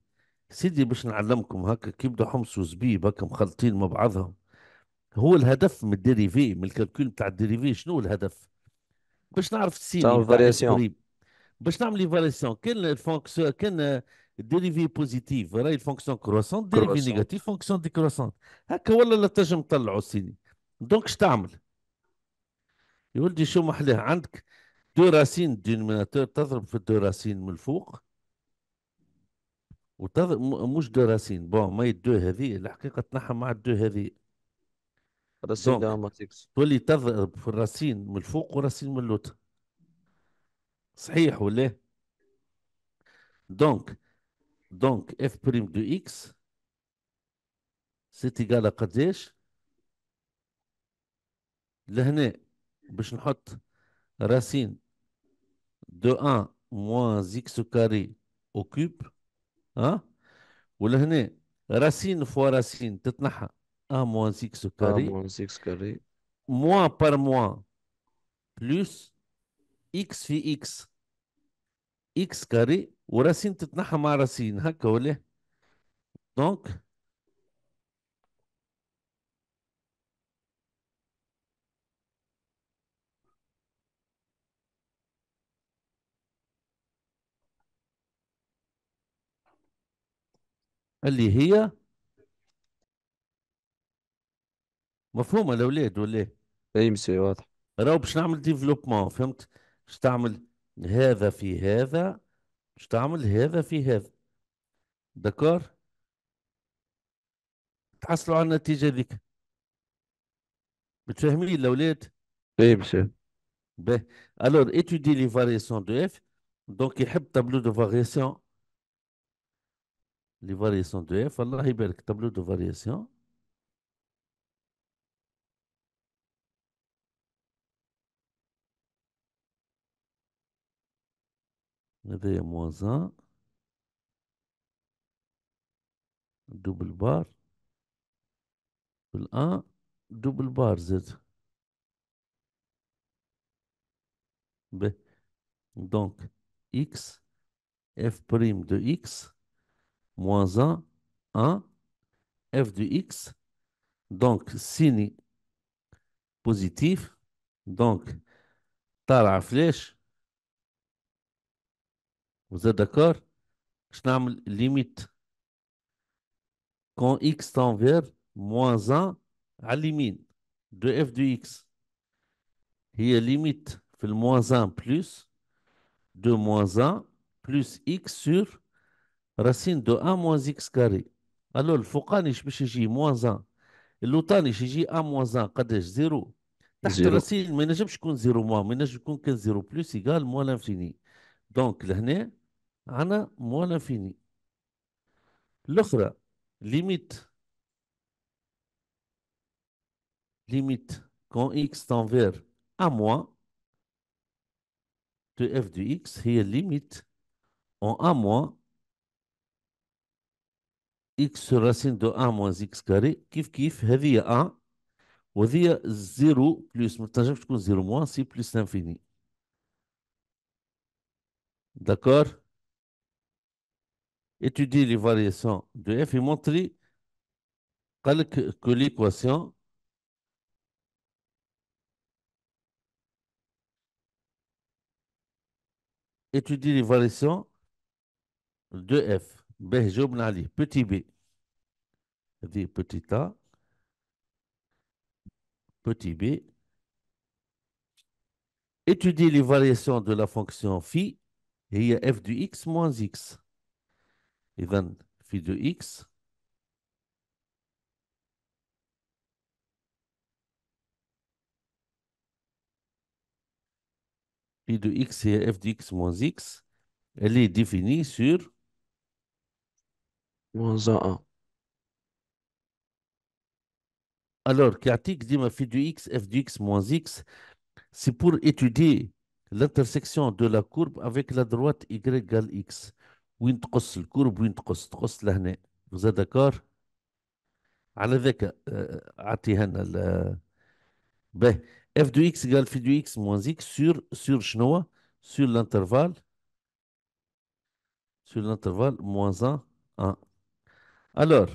سيدي باش نعلمكم هكا كي يبداو حمص وزبيب هكا مخلطين مع بعضهم هو الهدف من الديريفي من الكالكول تاع الديريفي شنو الهدف؟ باش نعرف السين فاريسيون باش نعمل فاريسيون كان الفونكسيون كان الديريفي بوزيتيف راهي الفونكسيون كروسون ديريفي نيجاتيف فونكسيون كروسون هكا ولا لا تنجم تطلعوا السيني دونك اش تعمل؟ يا ولدي شو محلاه عندك دو راسين دينوميناتور تضرب في راسين من الفوق وتضرب مش راسين بون ما الدو هذه الحقيقه تنحى مع الدو هذه راسين تولي تضرب في الراسين من الفوق وراسين من اللوت صحيح ولا دونك دونك اف بريم دو اكس سيت ايكال قداش لهنا باش نحط راسين de 1 moins x carré au cube. Hein? Ou là, racine fois racine, t'es 1 moins x carré. moins x carré. Moins par moins plus x fi x. X carré ou racine t'es 1 moins racine. Hein, Donc, اللي هي مفهومه الاولاد ولا ايه؟ اي مسي واضح راهو باش نعمل ديفلوبمون فهمت باش تعمل هذا في هذا باش تعمل هذا في هذا دكار تحصلوا على النتيجه ذيك متفاهمين الاولاد؟ اي مسي باهي الور étudier لي فاريسيون دو اف دونك يحب تابلو دو فاريسيون les variations de f, Allah le tableau de variation. هذا moins 1 double bar double 1 double bar Z B donc X F prime de X moins 1, 1, f de x, donc signe positif, donc la flèche. vous êtes d'accord je نعمل limite quand x tend vers moins 1 à limite. de f de x Il y a limite le moins 1 plus 2 moins 1 plus x sur راسين دو ا موان زيكس كاري الو الفوقاني باش يجي موان زان اللوطاني يجي ا موان زان قداش زيرو تحت راسين ما ينجمش يكون زيرو موان ما ينجم يكون كان زيرو بلوس ايكال موان لانفيني دونك لهنا عنا موان لانفيني الاخرى ليميت ليميت كون اكس تنفير ا موان دو اف دو اكس هي ليميت اون ا موان x racine de 1 moins x carré, kif kif, a, 1, 0 plus, 0 moins, c'est plus l'infini. D'accord Étudiez les variations de f et montrez que l'équation étudie les variations de f. Ben, petit b, c'est-à-dire petit a, petit b, étudier les variations de la fonction phi et il y a f de x moins x Et then phi de x phi de x et f de x moins x elle est définie sur moins 1, 1. Alors, Katik dit phi du x, f du x moins x, c'est pour étudier l'intersection de la courbe avec la droite y égale x. vous êtes d'accord على euh, ben, f de x égale phi de x moins x sur sur chinois sur l'intervalle sur l'intervalle moins 1 1 alors,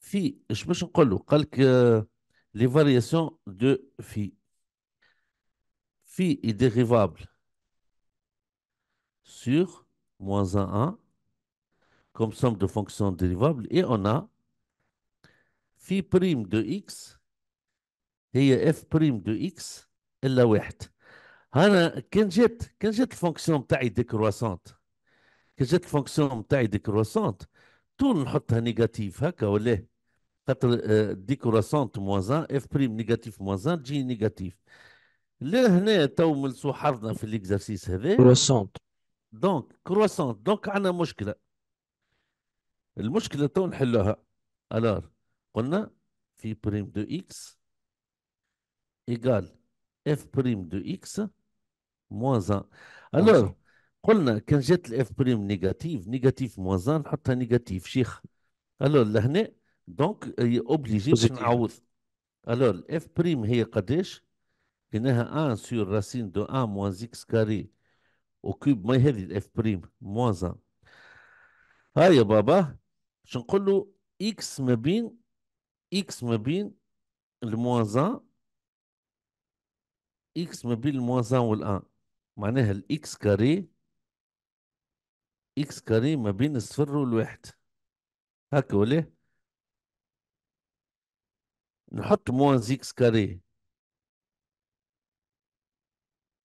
phi, je me suis que les variations de phi. Phi est dérivable sur moins 1, 1 comme somme de fonction dérivable et on a phi prime de x et f prime de x et la ouette. Quand j'ai la fonction de taille décroissante, quand j'ai une fonction de taille décroissante, طول نحطها نيجاتيف هكا ولا إيه؟ خاطر آه، ديكوراسونت موازان اف بريم نيجاتيف موازان تجي نيجاتيف لا هنا تو ملسو حظنا في الاكزرسيس هذا كروسونت دونك كروسونت دونك عندنا مشكله المشكله تو نحلوها الار قلنا في بريم دو اكس ايكال اف بريم دو اكس موان 1 الور قلنا كان جات الاف بريم نيجاتيف نيجاتيف موازان نحطها نيجاتيف شيخ الو لهنا دونك اوبليجي باش نعوض الو الاف بريم هي قداش لانها ان سور راسين دو ان موان اكس كاري وكوب ما هذه الاف بريم موان ها يا بابا باش نقول له اكس ما بين اكس ما بين الموان اكس ما بين الموان والان معناها الاكس كاري اكس كاري ما بين الصفر والواحد هكا ولا نحط موانز اكس كاري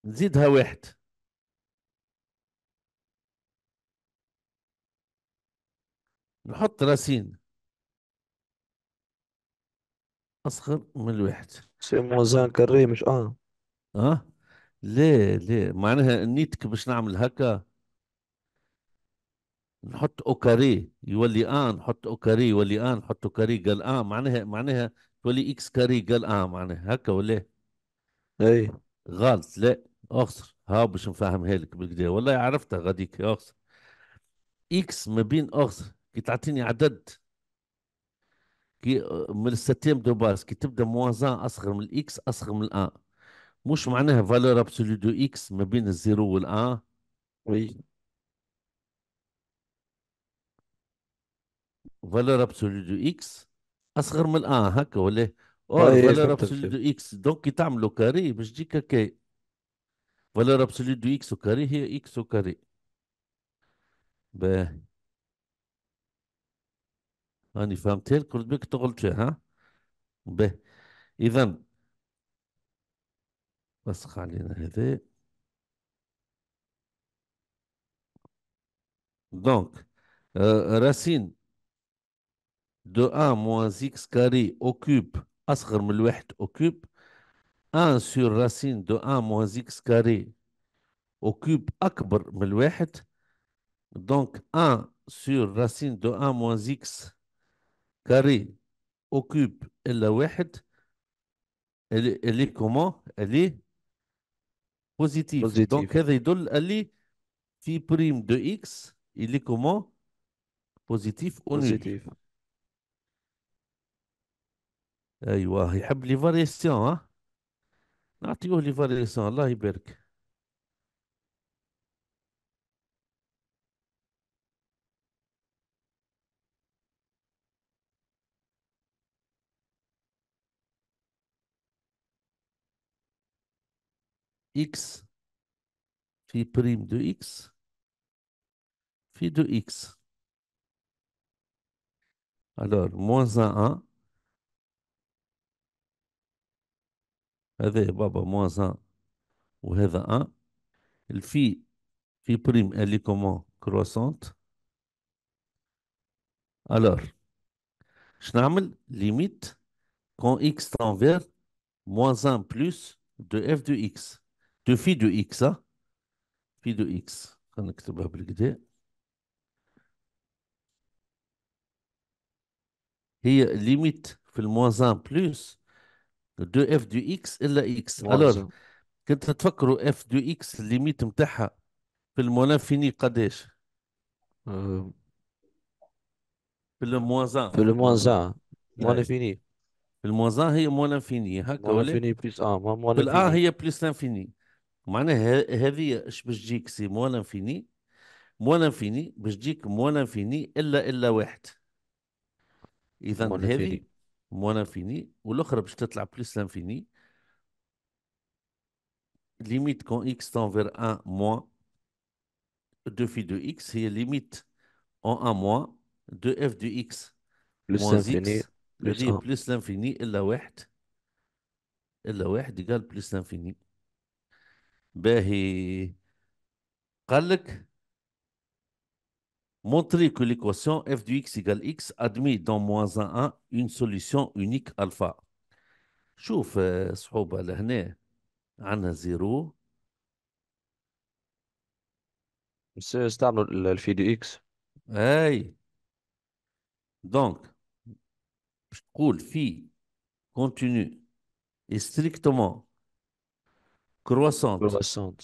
نزيدها واحد نحط راسين اصغر من الواحد سي موزان كاري مش اه اه لا لا معناها نيتك باش نعمل هكا نحط اوكاري يولي ان نحط اوكاري يولي ان نحط اوكاري قال اه معناها معناها تولي اكس كاري قال اه معناها هكا ولا اي غلط لا اخسر ها باش نفهمها لك بالكدا والله عرفتها غاديك اخسر اكس ما بين اخسر كي تعطيني عدد كي أه، من الستيم دو باس كي تبدا موازان اصغر من الاكس اصغر من الان مش معناها فالور ابسولو دو اكس ما بين الزيرو والان وي فالور دو اكس اصغر من اه هكا ولا او فالور دو اكس دونك كي تعملوا كاري باش تجيك هكا فالور دو اكس وكاري هي اكس وكاري باهي هاني فهمتها لك قلت بك تغلط فيها ها باهي اذا وسخ علينا هذا دونك آه، راسين de 1 moins x carré au cube, 1 sur racine de 1 moins x carré au cube donc 1 sur racine de 1 moins x carré au cube elle, est comment Elle est positive. Positif. Donc, elle est phi prime de x, il est comment Positif ou négatif ايوه يحب لي فاريسيون ها نعطيوه لي فاريسيون الله يبارك اكس في بريم دو اكس في دو اكس moins 1 1 هذا يا بابا موان ان وهذا ان الفي في بريم الي كومون كروسونت الور شنعمل ليميت كون اكس تنفير موان ان بلوس دو اف دو اكس دو في دو اكس في دو اكس نكتبها بالكدا هي ليميت في الموازان بلوس دو اف دو اكس الا اكس الوغ كنت تفكروا اف دو اكس الليميت نتاعها في المونافيني قداش؟ آه، في الموازان في الموازان إيه. مونافيني في الموازان هي مونافيني هكا ولا مونافيني بليس اه مونافيني في هي بلس لانفيني معناها هذه اش باش تجيك سي مونافيني مونافيني باش تجيك مونافيني الا الا واحد اذا هذه موان انفيني والاخرى باش تطلع بلس لانفيني ليميت كون اكس تان فير ان موان دو في دو اكس هي ليميت ان ان موان دو اف دو اكس موان اكس اللي بلس لانفيني الا واحد الا واحد قال بلس لانفيني باهي قال لك montrer que l'équation f de x égale x admet dans moins 1, 1 une solution unique alpha. شوف صحوبة لهنا عندنا زيرو استعملوا الفي دو اكس اي دونك باش تقول في كونتينيو اي ستريكتومون كرواسونت كرواسونت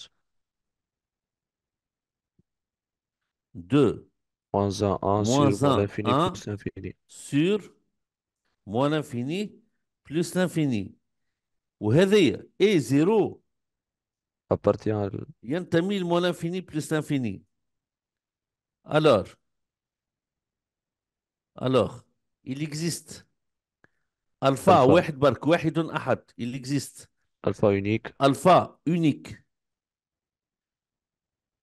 دو Moins 1, 1 Moins sur 1, l'infini 1 plus l'infini. sur moins l'infini بلس لانفيني وهذايا اي زيرو appartient ينتمي لمو لانفيني بلس لانفيني الور الور il existe الفا واحد برك واحد احد il existe الفا يونيك الفا يونيك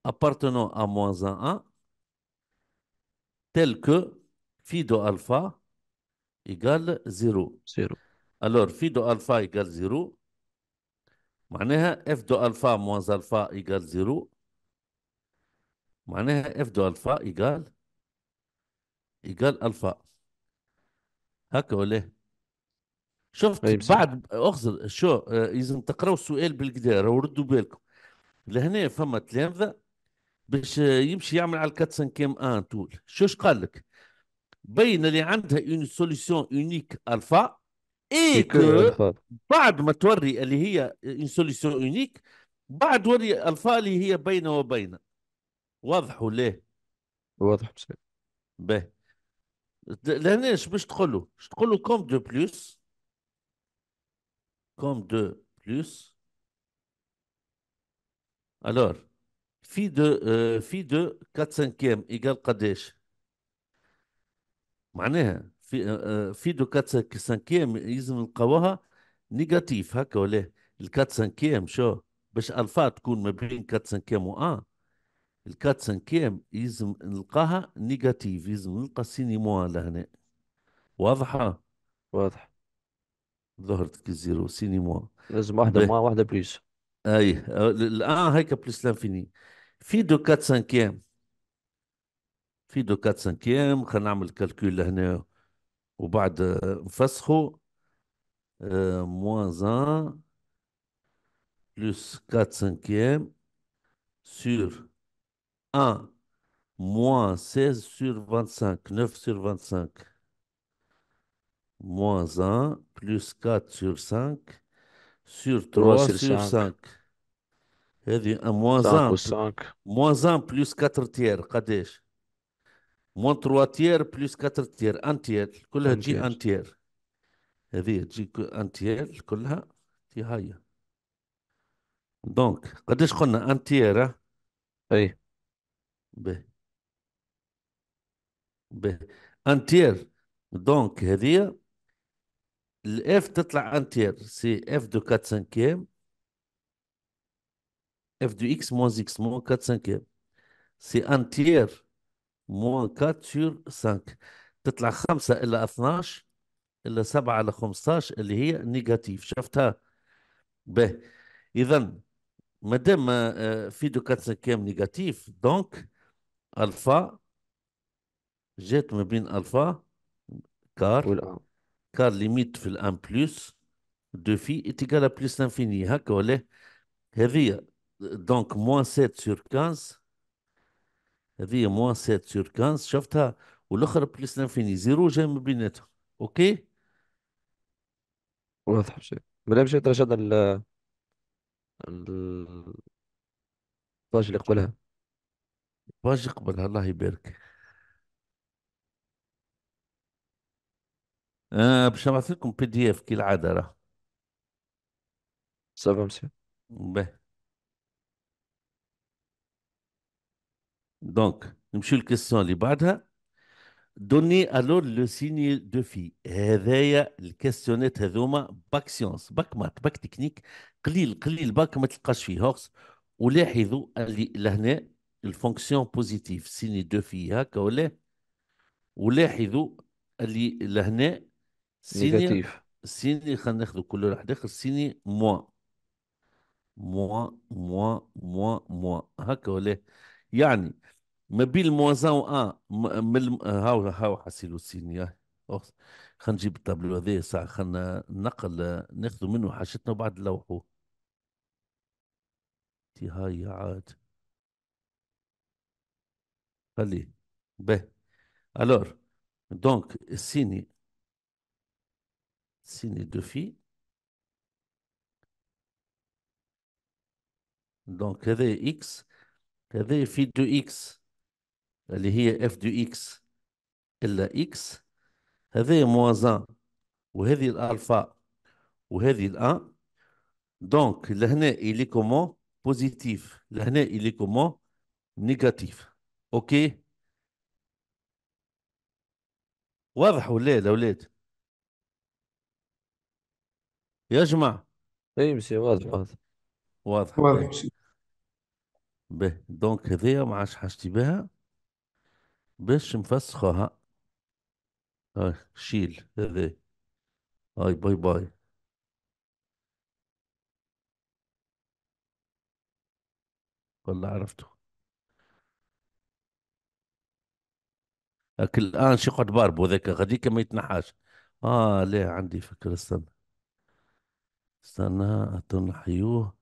appartenant à moins 1 1 tel que phi de alpha égale 0 0 alors phi de alpha égale 0 معناها f de alpha moins alpha égale 0. معناها f de alpha égale égale alpha. هكا ولا شفت بعد اخزر شو اذا تقراوا السؤال بالقدار وردوا بالكم لهنا فما تلامذه باش يمشي يعمل على 405 ان طول شوش قال لك بين اللي عندها اون سوليسيون اونيك الفا اي كو بعد ما توري اللي هي اون سوليسيون اونيك بعد وري الفا اللي هي بين وبين واضح ولا واضح بشكل به لهنا اش باش تقول له؟ اش تقول له كوم دو بلوس كوم دو بلوس الور في دو آه، في دو 4 سانكيام ايجال قداش معناها في آه، آه، في دو 4 سانكيام يلزم نلقاوها نيجاتيف هكا ولا إيه؟ الكات 4 سانكيام شو باش الفا تكون ما بين 4 سانكيام و 1 4 سانكيام يلزم نلقاها نيجاتيف يلزم نلقى سيني موا لهنا واضحه واضح ظهرت كي زيرو سيني موا لازم واحده موا واحده بليس اي الان هيك بليس لانفيني في دو 4 سانكيام في دو 4 سانكيام خلينا نعمل كالكول لهنا وبعد آه، نفسخو آه، موان 1 بلس 4 سانكيام سور 1 موان 16 سور 25, 9 سور 25. موان 1, بلوس 4 سور 5, سور 3, سور سانك 5. هذه موان موانزان موان 1 4 تيار قداش موان 3 تيار بلوس 4 تيار ان تيار كلها تجي ان تيار هذه تجي ان تيار كلها تي هاي دونك قداش قلنا ان تيار اي به به ان تيار دونك هذه الاف تطلع ان تيار سي اف دو 4 5 f de x moins x moins 4 cinquièmes سي ان تيير موان 4 سور 5 تطلع 5 إلا 12 إلا 7 على 15 اللي هي نيجاتيف شفتها به إذا مادام آه، في دو 4 سانكيام نيجاتيف دونك ألفا جات ما بين ألفا كار والآن. آه. كار ليميت في الان بلوس دو في اتيكال بلوس انفيني هكا ولا هذه دونك موان 7 سور 15 هذه موان 7 سور 15 شفتها والاخر بليس لانفيني زيرو جاي من بيناتهم اوكي واضح شيء بلا مشيت رشاد ال ال الباج اللي قبلها الباج قبلها الله يبارك آه باش نبعث لكم بي دي اف كالعاده راه صافا مسيو باهي دونك نمشيو للكيستيون اللي بعدها دوني الور لو سيني دو في هذايا الكيستيونات هذوما باك سيونس باك مات باك تكنيك قليل قليل باك ما تلقاش فيه هوكس ولاحظوا اللي لهنا الفونكسيون بوزيتيف سيني دو في هكا ولا ولاحظوا اللي لهنا سيني سيني خلينا ناخذ كل واحد اخر سيني موان موان موان موان موان هكا ولا يعني ما بين الموازان وان من هاو هاو حسيلو سيني خلينا نجيب الطابلو هذايا ساعة خلينا نقل ناخذ منه حاجتنا وبعد نلوحوه تي هاي عاد خليه به الور دونك السيني سيني دو في دونك هذا اكس كذا في دو إكس اللي هي اف دو إكس إلا إكس هذا موازان وهذه الألفا وهذه الأ دونك لهنا إلي كومون بوزيتيف لهنا إلي كومون نيجاتيف أوكي واضح ولا لا ولاد يا جماعة اي مسي واضح واضح واضح, واضح. به دونك هذيا ما عادش حاجتي بها باش نفسخها هاي آه، شيل هذي هاي باي باي ولا عرفته اكل الان شي قعد باربو ذاك غاديك ما يتنحاش اه ليه عندي فكره استنى استنى تنحيوه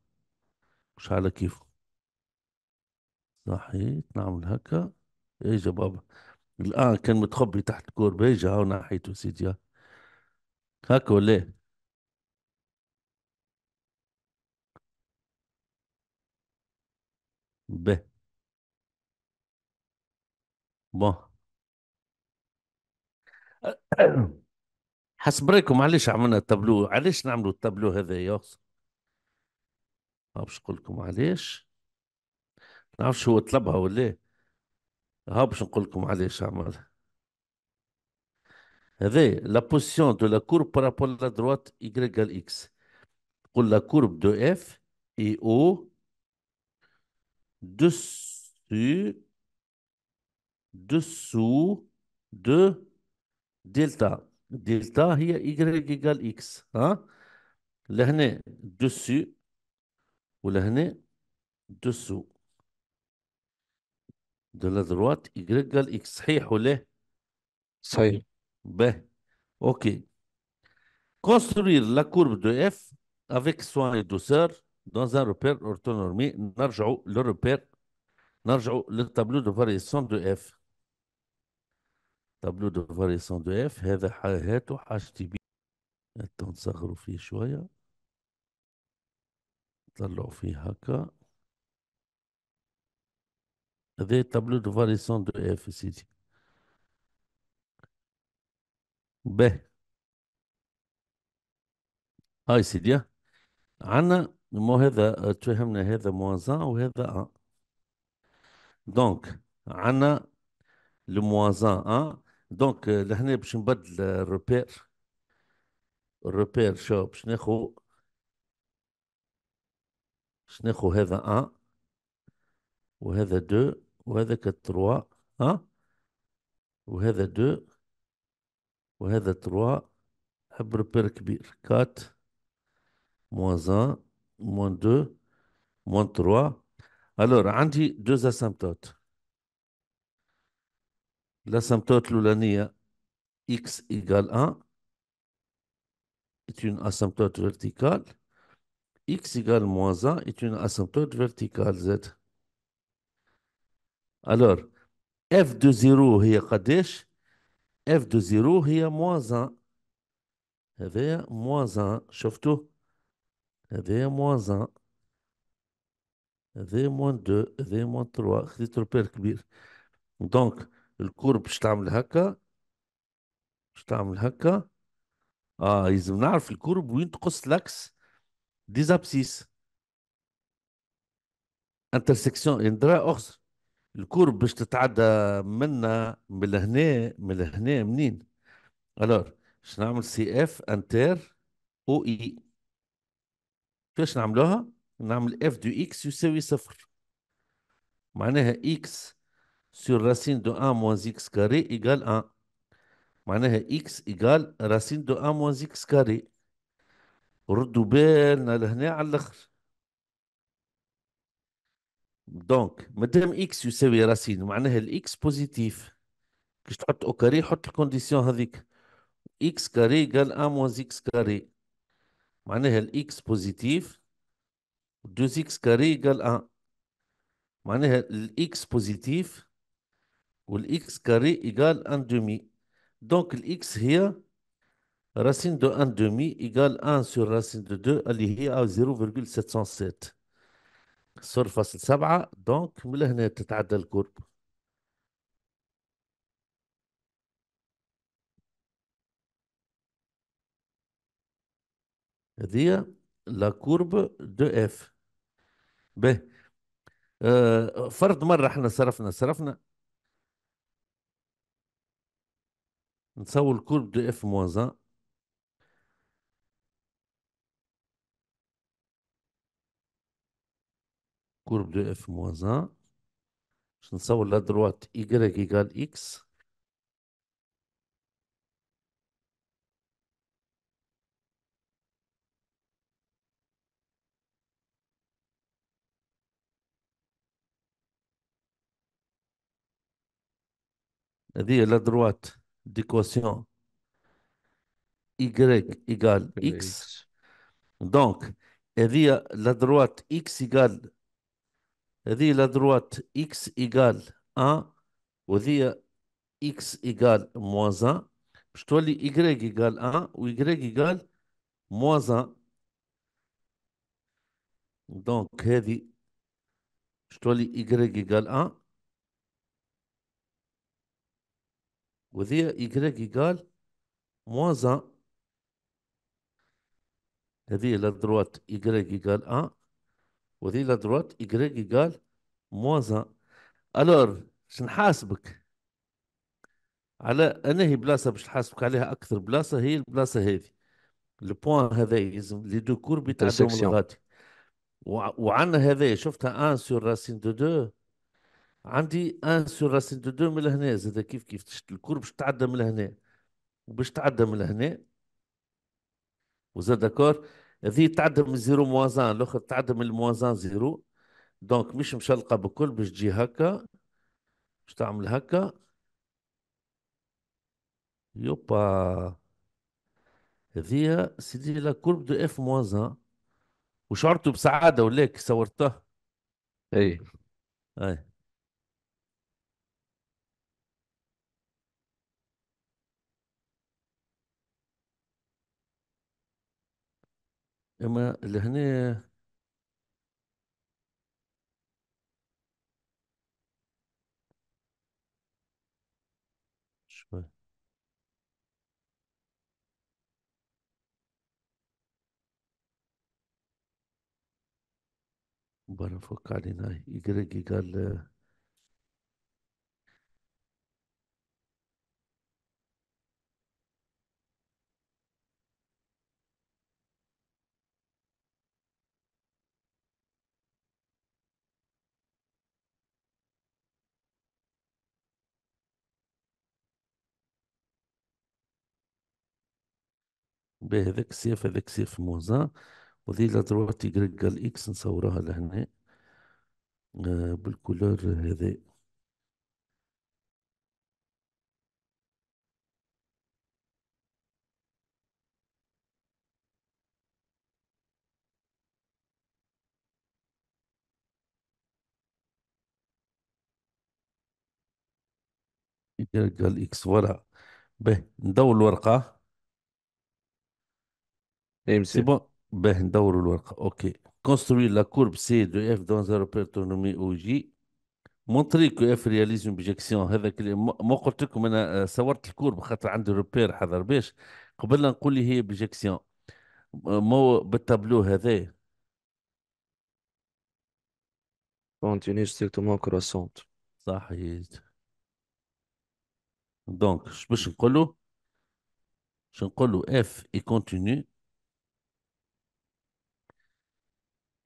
مش على كيفه صحيح نعمل هكا اجا إيه بابا الان كان متخبي تحت كوربة اجا هاو ناحيته سيديا هكا ولا ايه به ب (coughs) حسب رايكم علاش عملنا التابلو علاش نعملوا التابلو هذا يا اخي باش نقول لكم علاش نعرف هو طلبها ولا إيه؟ ها باش نقول لكم علاش عمل هذا لا بوزيسيون دو لا كورب بارابول لا دروات ايغريغال اكس قول لا كورب دو اف اي او dessus dessous دو دلتا دلتا هي ايغريغال اكس ها لهنا دسو ولهنا دسو de la droite, Y égale X. صحيح ولا إيه؟ صحيح. Bah. اوكي. Construire la courbe de F avec soin et douceur dans un repère orthonormé. نرجعوا للربير نرجعوا للتابلو دو فاريسيون دو F. تابلو دو فاريسيون دو F هذا هاتو حاجتي تي بي نصغروا فيه شويه نطلعو فيه هكا هذا طابلو دو variation دو اف سيدي ب هاي سيدي عنا مو هذا تفهمنا هذا موازان وهذا ان دونك عنا الموازان ان دونك لهنا باش نبدل الروبير الروبير شو باش ناخو باش ناخو هذا ان وهذا دو وهذاك 3 ها وهذا دو وهذا 3 عبر بير كبير كات موان زان موان دو موان تروا الور عندي دو اسامبتوت الاسامبتوت الاولانيه x ايكال ان est une asymptote verticale. x égale moins 1 est une asymptote verticale z. الور اف دو زيرو هي قداش اف دو زيرو هي موازان هذايا موازان شفتو هذايا موازان هذايا موان دو هذايا موان تروا خديت روبير كبير دونك الكورب باش تعمل هكا باش تعمل هكا اه لازم نعرف الكورب وين تقص لاكس ديزابسيس انترسيكسيون اندرا اخر الكور باش تتعدى منا من لهنا من لهنا منين الور باش نعمل سي اف انتر او اي كيفاش نعملوها نعمل اف دو اكس يساوي صفر معناها اكس سور راسين دو ان موان اكس كاري ايكال ان معناها اكس ايكال راسين دو ان موان اكس كاري ردوا بالنا لهنا على الاخر دونك مادام اكس يساوي راسين معناها الاكس بوزيتيف كيش تحط او كاري حط الكونديسيون هذيك اكس كاري قال ان موانز اكس كاري معناها الاكس بوزيتيف دوز اكس كاري قال ان معناها الاكس بوزيتيف والاكس كاري ايجال ان دومي دونك الاكس هي راسين دو ان دومي ايجال ان سور راسين دو دو اللي هي 0.707 صفر فاصل سبعة دونك من هنا تتعدى الكورب هذه لا كورب دو اف به آه فرض مرة احنا صرفنا صرفنا نسوي الكورب دو اف موازان كورب دو اف موان باش نصور لا دروات y ايكال اكس هذه لا دروات ديكواسيون y ايكال اكس دونك هذه لا دروات اكس ايكال هذه لا دروات اكس ايكال 1 وهذه اكس ايكال موان 1 باش تولي يغريك ايكال 1 ويغريك ايكال موان 1 دونك هذه باش تولي يغريك ايكال 1 وهذه يغريك ايكال موان 1 هذه لا دروات يغريك ايكال 1 وذي لا دروات إيكغيك إيكال موان أن ألور شنحاسبك على أنهي بلاصة باش نحاسبك عليها أكثر بلاصة هي البلاصة هذه البوان هذا يلزم لي دو كور بتاع من وعندنا هذايا شفتها ان سور راسين دو دو عندي ان سور راسين دو دو من لهنا زاد كيف كيف الكور باش تعدى من لهنا وباش تعدى من لهنا وزاد داكور ذي تعدم زيرو موازان الاخر تعدم الموازان زيرو دونك مش مشلقه بكل باش تجي هكا باش تعمل هكا يوبا هذيا سيدي لا كورب دو اف موازان وشعرت بسعاده ولا كي صورتها اي اي اما لهنا شوي برا فك علينا يقرق قال باهي هذاك سيف هذاك سيف وذي لا درواتي قرقة الإكس نصورها لهنا بالكولور هذا قال اكس ورا آه، به ندور الورقه سي بون باه ندوروا الورقة اوكي كونستوي لا كورب سي دو اف دون زيرو بيرتونومي او جي مونتري كو اف رياليز اون هذاك هذاك ما قلت لكم انا صورت الكورب خاطر عندي روبير حضر باش قبل نقول لي هي بجيكسيون مو بالتابلو هذا كونتيني ستريكتومون كروسونت صحيح دونك باش نقولوا باش نقولوا اف اي كونتيني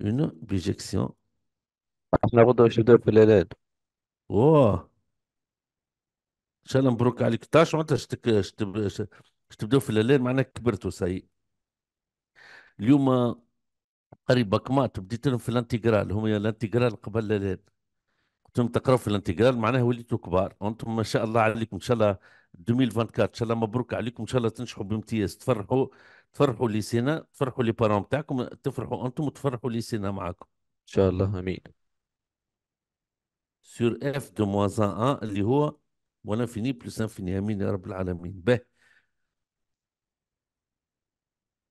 Une bijection. احنا غدوة مش في الليلات اوه ان شاء الله مبروك عليك تاش معناتها شتك شتب... في الليل معناها كبرت سي اليوم قريب مات بديت لهم في الانتيغرال هم الانتيغرال قبل الليل قلت لهم تقراوا في الانتيغرال معناها وليتوا كبار وانتم ما شاء الله عليكم ان شاء الله 2024 ان شاء الله مبروك عليكم ان شاء الله تنجحوا بامتياز تفرحوا تفرحوا لي سينا تفرحوا لي بارون تاعكم تفرحوا انتم وتفرحوا لي سينا معكم ان شاء الله امين سور اف دو موازان ان اللي هو وانا فيني بلس انفيني امين يا رب العالمين به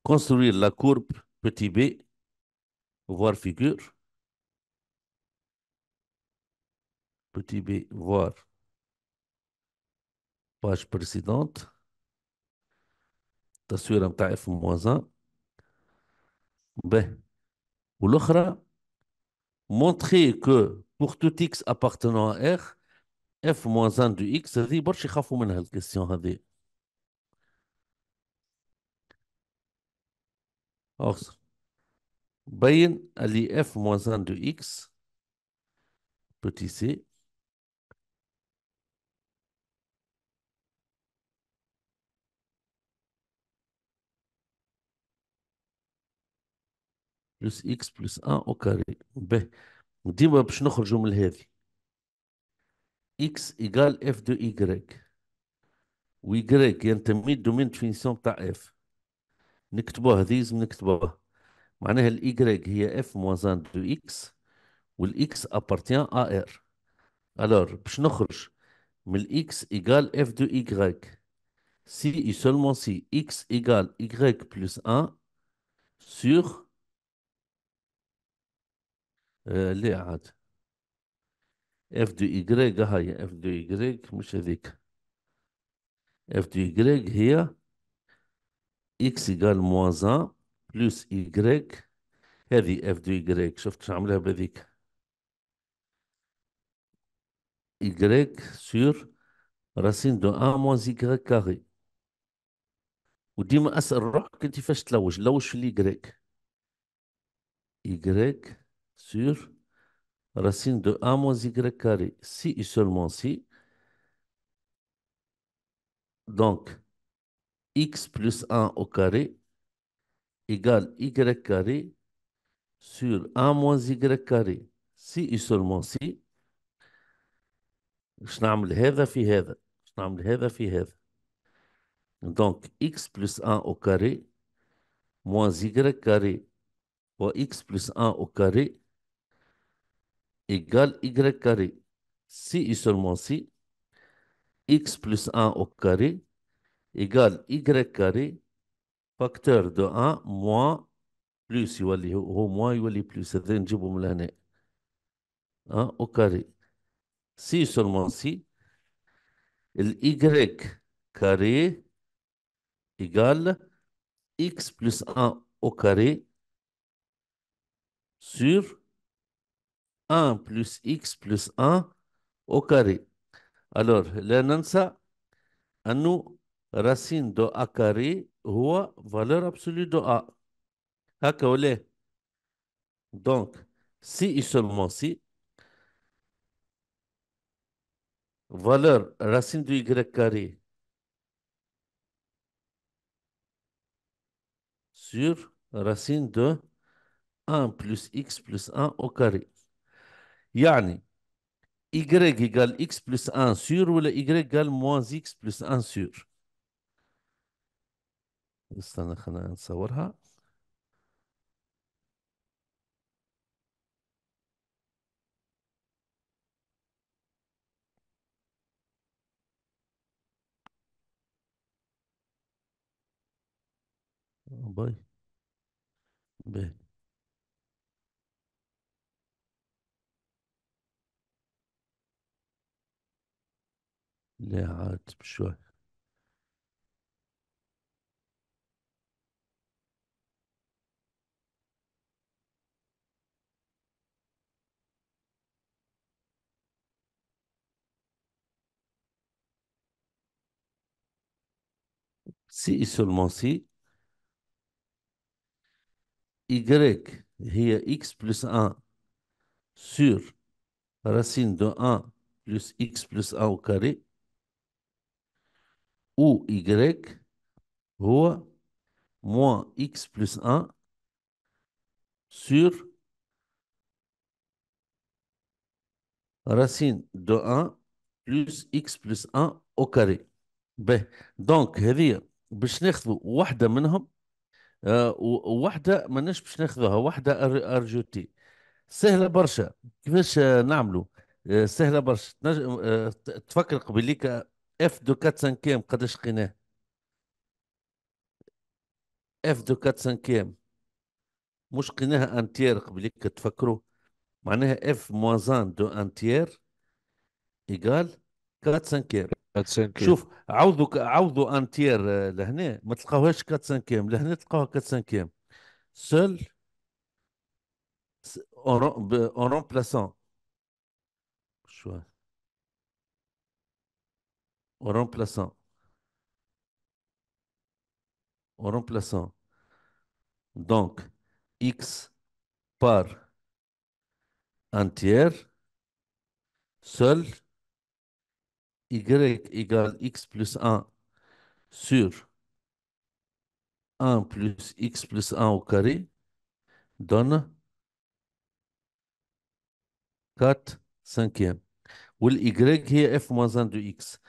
construire لا كورب بتي بي فوار فيغور بتي بي فوار باج بريسيدونت التصويره بتاع اف موازان ب والاخرى montrer كو pour tout x ابارتنون ا اخ اف moins 1 اكس هذه برشا يخافوا منها الكيستيون هذه اخسر بين اللي f moins 1 اكس بوتي سي بلس اكس بلس ان إيه او كاري به ديما باش نخرجوا من هذه اكس ايجال اف دو و ويكغيك ينتمي يعني الدومين ديفينيسيون تاع اف نكتبوها ذيز نكتبوها معناها الايكغيك هي اف موان ان دو اكس والاكس ابارتيان ا إيه ار الور باش نخرج من الاكس ايجال اف دو ايكغيك سي اي سولمون سي اكس ايجال ايكغيك بلس ان إيه سور آه، لي عاد اف دو ها هي اف دو ايجريج مش هذيك اف دو ايجريج هي اكس ايجال موازان بلوس ايجريج هذه اف دو ايجريج شفت شنو عملها بهذيك ايجريج سور راسين دو ان موان زيكغيك كاري وديما اسال روحك انت فاش تلوج لوج في الايجريك Y sur racine de a moins y carré, si et seulement si. Donc, x plus 1 au carré égale y carré sur 1 moins y carré, si et seulement si. Donc, x plus 1 au carré moins y carré ou x plus 1 au carré égale y carré. Si et seulement si, x plus 1 au carré égale y carré, facteur de 1 moins plus, يولي هو moins a plus, c'est 1 hein, au carré. Si seulement si, le y carré égale x plus 1 au carré sur 1 plus x plus 1 au carré. Alors, l'annonce à nous, racine de a carré, à valeur absolue de a. Ah, Donc, si et seulement si, valeur racine de y carré sur racine de 1 plus x plus 1 au carré. يعني y يقال x بلس أن sur ولا y يقال موانز x بلس أن sur استنى خلينا نصورها باي باي لا عاد بشوي سي سولمون سي Y هي X plus 1 sur racine de 1 plus X plus 1 au carré او y هو moins x plus 1 sur racine de 1 plus x plus 1 au carré به دونك هذه باش ناخذوا واحده منهم آه وواحده ماناش باش ناخذوها واحده ار جو تي سهله برشا كيفاش آه، نعملو نعملوا آه، سهله برشا آه، تفكر قبليك اف دو 4 405 قداش لقيناه اف دو 4 405 مش قيناها انتير قبليك تفكروا معناها اف موازان دو انتيير ايغال 4 405 شوف عوضوا عوضوا انتيير لهنا ما تلقاوهاش 4 405 لهنا تلقاوها 4 405 سول اون رون بلاسون شو en remplaçant, en remplaçant donc x par un tiers, seul y égale x plus 1 sur 1 plus x plus 1 au carré donne 4 cinquièmes. y est f moins 1 de x.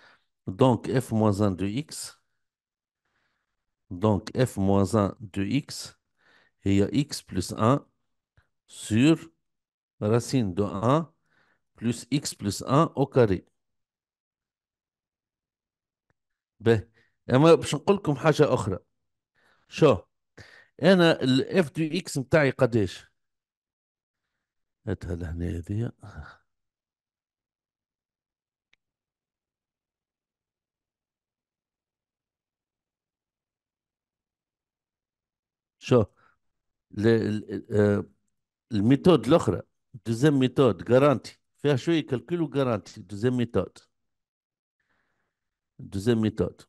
Donc f moins 1 de x. Donc f moins 1 de x. Et il y a x plus 1 sur racine de 1 plus x plus 1 au carré. باهي اما باش نقول لكم حاجه اخرى شو انا الاف دو اكس نتاعي قداش هاتها لهنا هذه شو آه، الميثود الاخرى دوزيام ميثود غارانتي فيها شويه كالكول غارانتي دوزيام ميثود دوزيام ميثود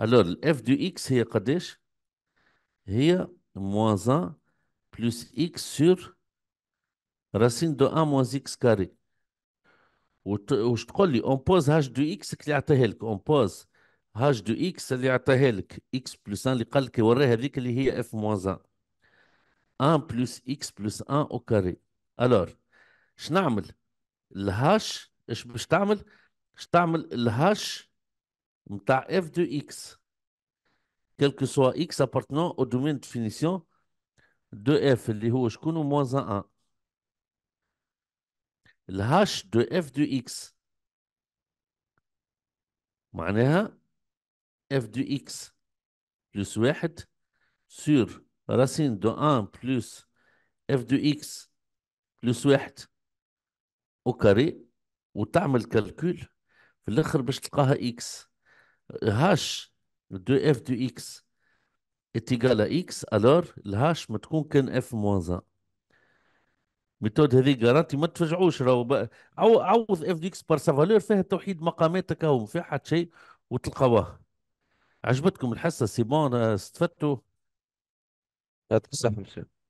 الور الاف دو اكس هي قداش هي موان 1 بلس اكس سور راسين دو ان موانز اكس كاري وش تقول لي اون بوز هاش دو اكس اللي عطيها لك اون بوز هاش دو اكس اللي عطاها لك اكس بلس 1 اللي قال لك وراها هذيك اللي هي اف موز 1 1 بلس اكس بلس 1 او كاري الور اش نعمل الهاش اش باش تعمل اش تعمل الهاش نتاع اف دو اكس كيلكو سوا اكس ابارتنون او دومين ديفينيسيون دو اف اللي هو شكون موز 1 الهاش دو اف دو اكس معناها f دو x بلس واحد سور راسين دو 1 بلس f دو x بلس واحد او كاري وتعمل كالكول في الاخر باش تلقاها اكس هاش دو اف دو اكس اتيكال اكس الور الهاش ما تكون كان اف موان 1 ميثود هذه جارانتي ما تفجعوش راهو عوض اف دو اكس بار فالور فيها توحيد هاو ما فيها حتى شيء وتلقاوها عجبتكم الحصه سيبون آه، استفدتوا الصحة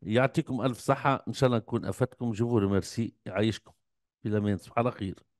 يعطيكم الف صحه ان شاء الله نكون افدتكم جوفور ميرسي يعيشكم إلى مين صباح على خير